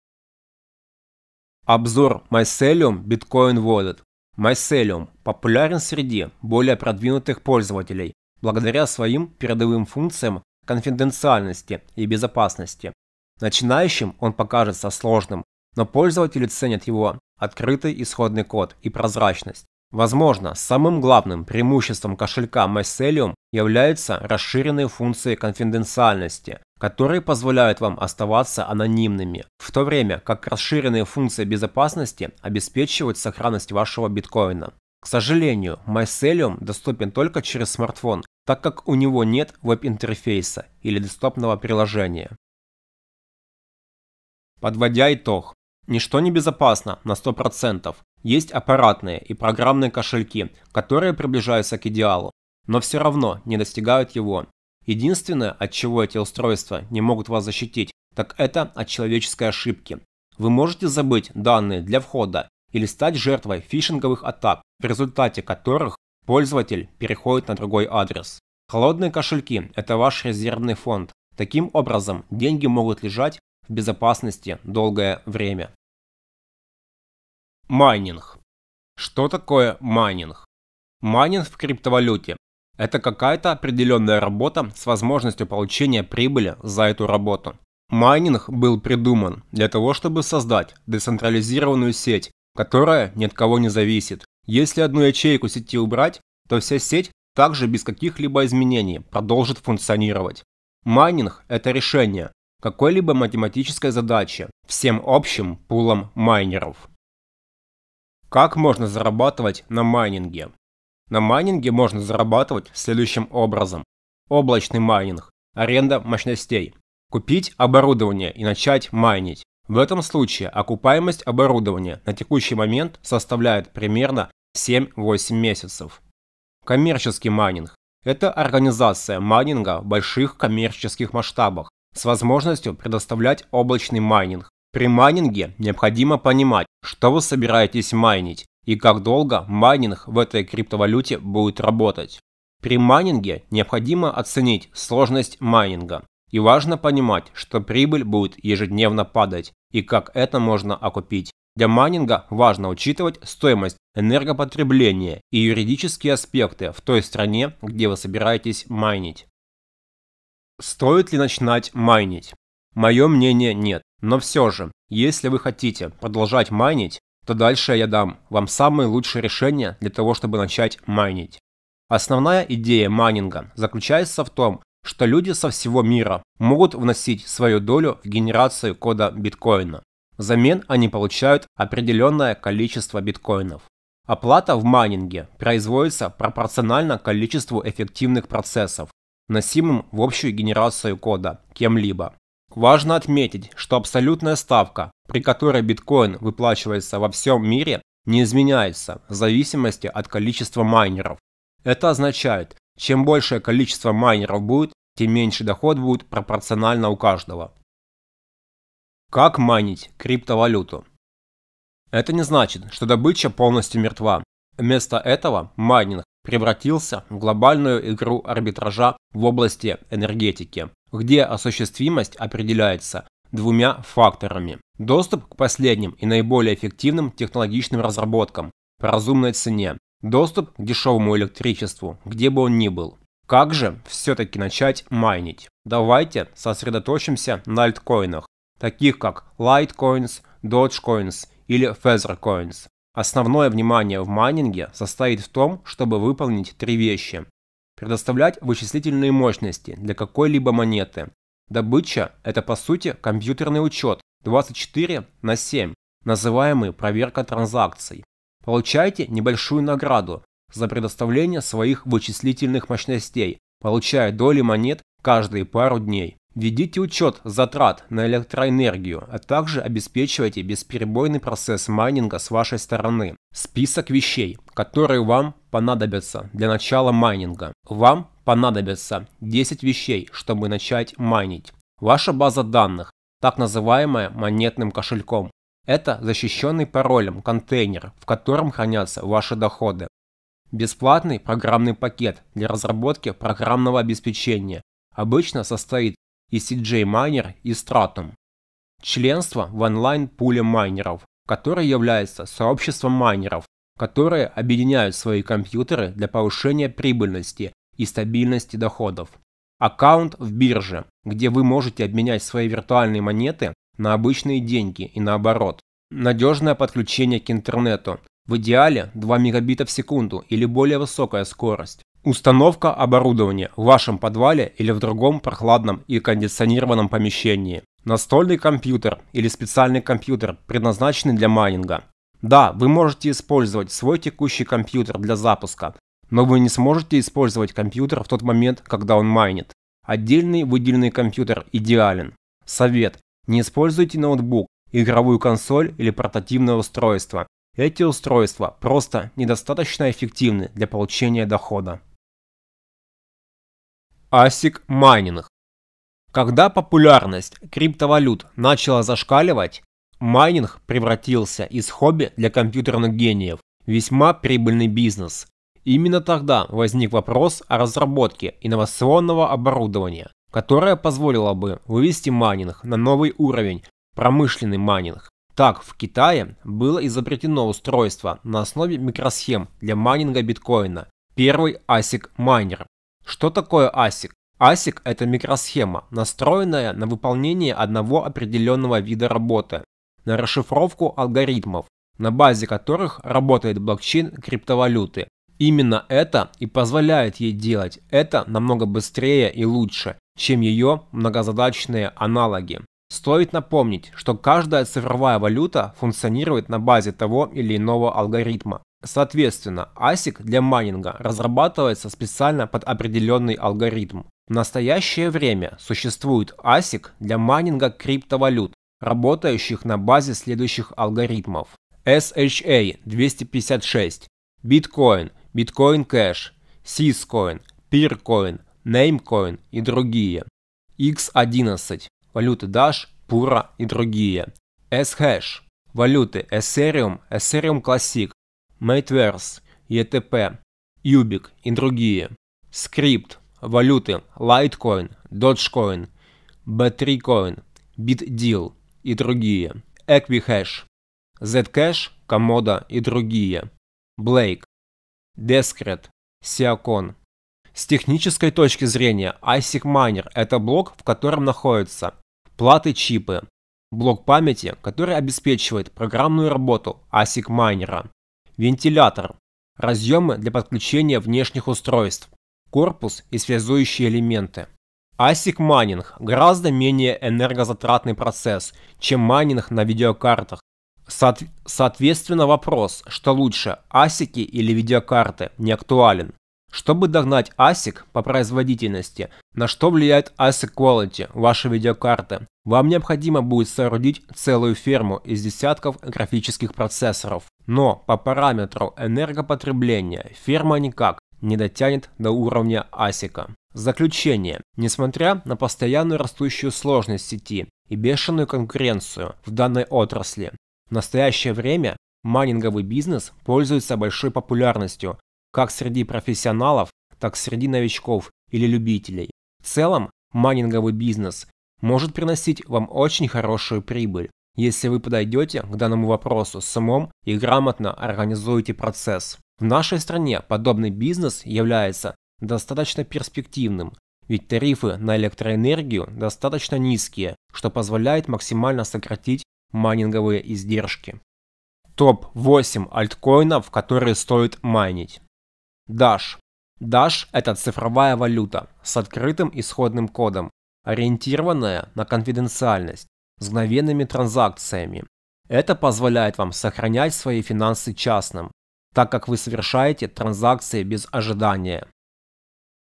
Обзор Mycelium Bitcoin Wallet Mycelium популярен среди более продвинутых пользователей благодаря своим передовым функциям конфиденциальности и безопасности. Начинающим он покажется сложным, но пользователи ценят его открытый исходный код и прозрачность. Возможно, самым главным преимуществом кошелька Mycelium являются расширенные функции конфиденциальности, которые позволяют вам оставаться анонимными, в то время как расширенные функции безопасности обеспечивают сохранность вашего биткоина. К сожалению, Mycelium доступен только через смартфон, так как у него нет веб-интерфейса или десктопного приложения. Подводя итог, ничто не безопасно на 100%. Есть аппаратные и программные кошельки, которые приближаются к идеалу, но все равно не достигают его, Единственное, от чего эти устройства не могут вас защитить, так это от человеческой ошибки. Вы можете забыть данные для входа или стать жертвой фишинговых атак, в результате которых пользователь переходит на другой адрес. Холодные кошельки – это ваш резервный фонд. Таким образом, деньги могут лежать в безопасности долгое время. Майнинг. Что такое майнинг? Майнинг в криптовалюте это какая-то определенная работа с возможностью получения прибыли за эту работу. Майнинг был придуман для того, чтобы создать децентрализированную сеть, которая ни от кого не зависит. Если одну ячейку сети убрать, то вся сеть также без каких-либо изменений продолжит функционировать. Майнинг – это решение какой-либо математической задачи всем общим пулом майнеров. Как можно зарабатывать на майнинге? На майнинге можно зарабатывать следующим образом. Облачный майнинг, аренда мощностей. Купить оборудование и начать майнить. В этом случае окупаемость оборудования на текущий момент составляет примерно 7-8 месяцев. Коммерческий майнинг. Это организация майнинга в больших коммерческих масштабах с возможностью предоставлять облачный майнинг. При майнинге необходимо понимать, что вы собираетесь майнить и как долго майнинг в этой криптовалюте будет работать. При майнинге необходимо оценить сложность майнинга. И важно понимать, что прибыль будет ежедневно падать и как это можно окупить. Для майнинга важно учитывать стоимость энергопотребления и юридические аспекты в той стране, где вы собираетесь майнить. Стоит ли начинать майнить? Мое мнение нет, но все же, если вы хотите продолжать майнить, то дальше я дам вам самые лучшие решения для того, чтобы начать майнить. Основная идея майнинга заключается в том, что люди со всего мира могут вносить свою долю в генерацию кода биткоина. Взамен они получают определенное количество биткоинов. Оплата в майнинге производится пропорционально количеству эффективных процессов, носимым в общую генерацию кода кем-либо. Важно отметить, что абсолютная ставка, при которой биткоин выплачивается во всем мире, не изменяется в зависимости от количества майнеров. Это означает, чем большее количество майнеров будет, тем меньше доход будет пропорционально у каждого. Как майнить криптовалюту? Это не значит, что добыча полностью мертва. Вместо этого майнинг превратился в глобальную игру арбитража в области энергетики где осуществимость определяется двумя факторами. Доступ к последним и наиболее эффективным технологичным разработкам по разумной цене. Доступ к дешевому электричеству, где бы он ни был. Как же все-таки начать майнить? Давайте сосредоточимся на альткоинах, таких как Litecoins, Dogecoins или Feathercoins. Основное внимание в майнинге состоит в том, чтобы выполнить три вещи предоставлять вычислительные мощности для какой-либо монеты. Добыча – это по сути компьютерный учет 24 на 7, называемый проверка транзакций. Получайте небольшую награду за предоставление своих вычислительных мощностей, получая доли монет каждые пару дней. Ведите учет затрат на электроэнергию, а также обеспечивайте бесперебойный процесс майнинга с вашей стороны. Список вещей, которые вам понадобятся для начала майнинга. Вам понадобится 10 вещей, чтобы начать майнить. Ваша база данных, так называемая монетным кошельком. Это защищенный паролем контейнер, в котором хранятся ваши доходы. Бесплатный программный пакет для разработки программного обеспечения обычно состоит и CJ Miner и Stratum. Членство в онлайн-пуле майнеров, который является сообществом майнеров, которые объединяют свои компьютеры для повышения прибыльности и стабильности доходов. Аккаунт в бирже, где вы можете обменять свои виртуальные монеты на обычные деньги и наоборот. Надежное подключение к интернету. В идеале 2 мегабита в секунду или более высокая скорость. Установка оборудования в вашем подвале или в другом прохладном и кондиционированном помещении. Настольный компьютер или специальный компьютер, предназначенный для майнинга. Да, вы можете использовать свой текущий компьютер для запуска, но вы не сможете использовать компьютер в тот момент, когда он майнит. Отдельный выделенный компьютер идеален. Совет. Не используйте ноутбук, игровую консоль или портативное устройство. Эти устройства просто недостаточно эффективны для получения дохода. ASIC майнинг. Когда популярность криптовалют начала зашкаливать, майнинг превратился из хобби для компьютерных гениев в весьма прибыльный бизнес. Именно тогда возник вопрос о разработке инновационного оборудования, которое позволило бы вывести майнинг на новый уровень, промышленный майнинг. Так, в Китае было изобретено устройство на основе микросхем для майнинга биткоина, первый ASIC майнер. Что такое ASIC? ASIC – это микросхема, настроенная на выполнение одного определенного вида работы, на расшифровку алгоритмов, на базе которых работает блокчейн криптовалюты. Именно это и позволяет ей делать это намного быстрее и лучше, чем ее многозадачные аналоги. Стоит напомнить, что каждая цифровая валюта функционирует на базе того или иного алгоритма. Соответственно, ASIC для майнинга разрабатывается специально под определенный алгоритм. В настоящее время существует ASIC для майнинга криптовалют, работающих на базе следующих алгоритмов. SHA 256, Bitcoin, Bitcoin Cash, Syscoin, Peercoin, Namecoin и другие. X11, валюты Dash, Pura и другие. SHash, валюты Ethereum, Ethereum Classic, Мейтверс, ЕТП, Юбик и другие, Скрипт, валюты Лайткоин, Dogecoin, B3Coin, BitDeal и другие, Эквихэш, Зеткэш, Комода и другие, Блейк, Descred, Сиакон. С технической точки зрения, ISIC Miner – это блок, в котором находятся платы-чипы, блок памяти, который обеспечивает программную работу ASIC майнера, вентилятор, разъемы для подключения внешних устройств, корпус и связующие элементы. ASIC майнинг гораздо менее энергозатратный процесс, чем майнинг на видеокартах. Соответственно, вопрос, что лучше, асики или видеокарты, не актуален. Чтобы догнать ASIC по производительности, на что влияет ASIC Quality вашей видеокарты, вам необходимо будет соорудить целую ферму из десятков графических процессоров. Но по параметру энергопотребления ферма никак не дотянет до уровня ASIC. Заключение. Несмотря на постоянную растущую сложность сети и бешеную конкуренцию в данной отрасли, в настоящее время майнинговый бизнес пользуется большой популярностью как среди профессионалов, так и среди новичков или любителей. В целом, майнинговый бизнес может приносить вам очень хорошую прибыль, если вы подойдете к данному вопросу с умом и грамотно организуете процесс. В нашей стране подобный бизнес является достаточно перспективным, ведь тарифы на электроэнергию достаточно низкие, что позволяет максимально сократить майнинговые издержки. Топ-8 альткоинов, которые стоит майнить. Dash. Dash – это цифровая валюта с открытым исходным кодом, ориентированная на конфиденциальность, с мгновенными транзакциями. Это позволяет вам сохранять свои финансы частным, так как вы совершаете транзакции без ожидания.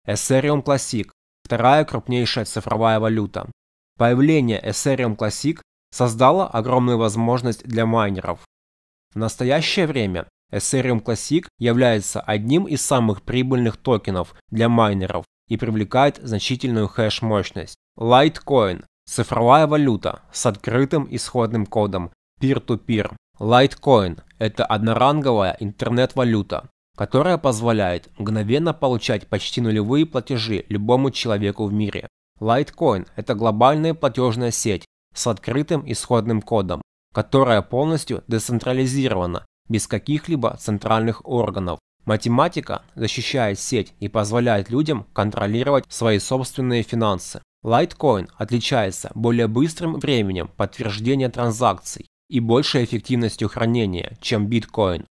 Ethereum Classic – вторая крупнейшая цифровая валюта. Появление Ethereum Classic создало огромную возможность для майнеров. В настоящее время Ethereum Classic является одним из самых прибыльных токенов для майнеров и привлекает значительную хэш-мощность. Litecoin – цифровая валюта с открытым исходным кодом peer-to-peer. -peer. Litecoin – это одноранговая интернет-валюта, которая позволяет мгновенно получать почти нулевые платежи любому человеку в мире. Litecoin – это глобальная платежная сеть с открытым исходным кодом, которая полностью децентрализирована без каких-либо центральных органов. Математика защищает сеть и позволяет людям контролировать свои собственные финансы. Litecoin отличается более быстрым временем подтверждения транзакций и большей эффективностью хранения, чем биткоин.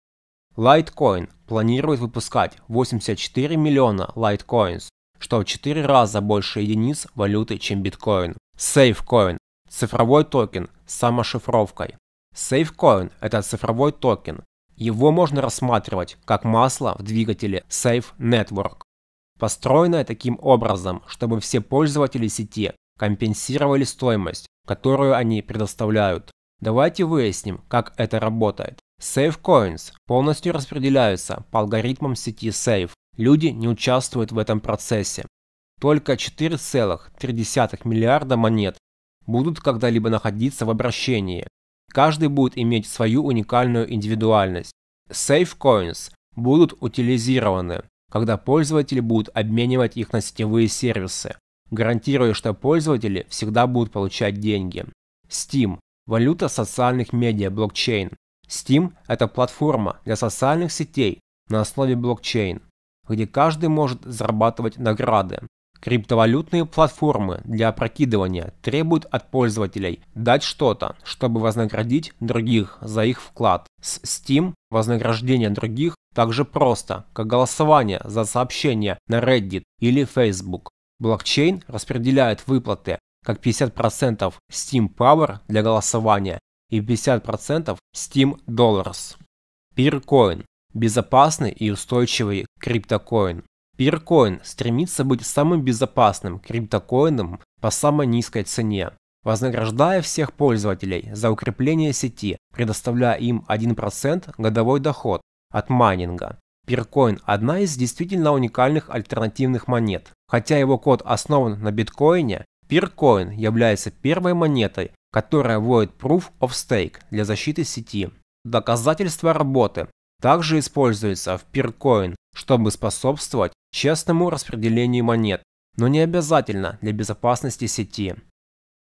Litecoin планирует выпускать 84 миллиона Litecoins, что в 4 раза больше единиц валюты, чем биткоин. SafeCoin – цифровой токен с самошифровкой. SafeCoin – это цифровой токен. Его можно рассматривать как масло в двигателе Safe Network. построенное таким образом, чтобы все пользователи сети компенсировали стоимость, которую они предоставляют. Давайте выясним, как это работает. SafeCoins полностью распределяются по алгоритмам сети Safe. Люди не участвуют в этом процессе. Только 4,3 миллиарда монет будут когда-либо находиться в обращении, каждый будет иметь свою уникальную индивидуальность. SafeCoins будут утилизированы, когда пользователи будут обменивать их на сетевые сервисы, гарантируя, что пользователи всегда будут получать деньги. Steam – валюта социальных медиа, блокчейн. Steam – это платформа для социальных сетей на основе блокчейн, где каждый может зарабатывать награды, Криптовалютные платформы для опрокидывания требуют от пользователей дать что-то, чтобы вознаградить других за их вклад. С Steam вознаграждение других так же просто, как голосование за сообщение на Reddit или Facebook. Блокчейн распределяет выплаты как 50% Steam Power для голосования и 50% Steam Dollars. Peercoin – безопасный и устойчивый криптокоин. Пиркоин стремится быть самым безопасным криптокоином по самой низкой цене, вознаграждая всех пользователей за укрепление сети, предоставляя им 1% годовой доход от майнинга. Пиркоин – одна из действительно уникальных альтернативных монет. Хотя его код основан на биткоине, Пиркоин является первой монетой, которая вводит Proof of Stake для защиты сети. Доказательство работы также используется в Пиркоин, чтобы способствовать честному распределению монет, но не обязательно для безопасности сети.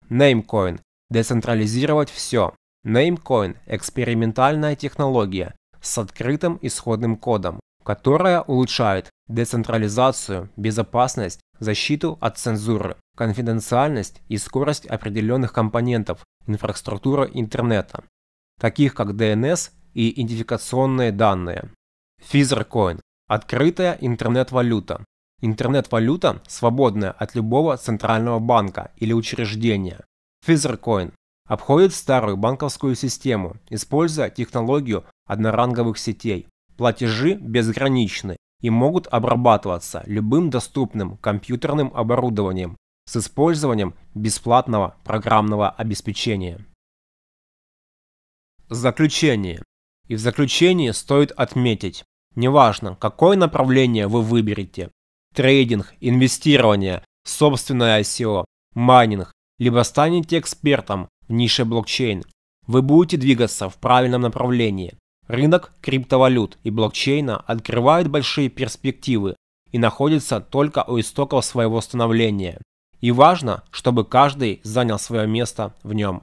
Namecoin – децентрализировать все. Namecoin – экспериментальная технология с открытым исходным кодом, которая улучшает децентрализацию, безопасность, защиту от цензуры, конфиденциальность и скорость определенных компонентов инфраструктуры интернета, таких как DNS и идентификационные данные. FeatherCoin Открытая интернет-валюта. Интернет-валюта, свободная от любого центрального банка или учреждения. Физеркоин обходит старую банковскую систему, используя технологию одноранговых сетей. Платежи безграничны и могут обрабатываться любым доступным компьютерным оборудованием с использованием бесплатного программного обеспечения. Заключение. И в заключении стоит отметить, Неважно, какое направление вы выберете. Трейдинг, инвестирование, собственное ICO, майнинг, либо станете экспертом в нише блокчейн. Вы будете двигаться в правильном направлении. Рынок криптовалют и блокчейна открывает большие перспективы и находится только у истоков своего становления. И важно, чтобы каждый занял свое место в нем.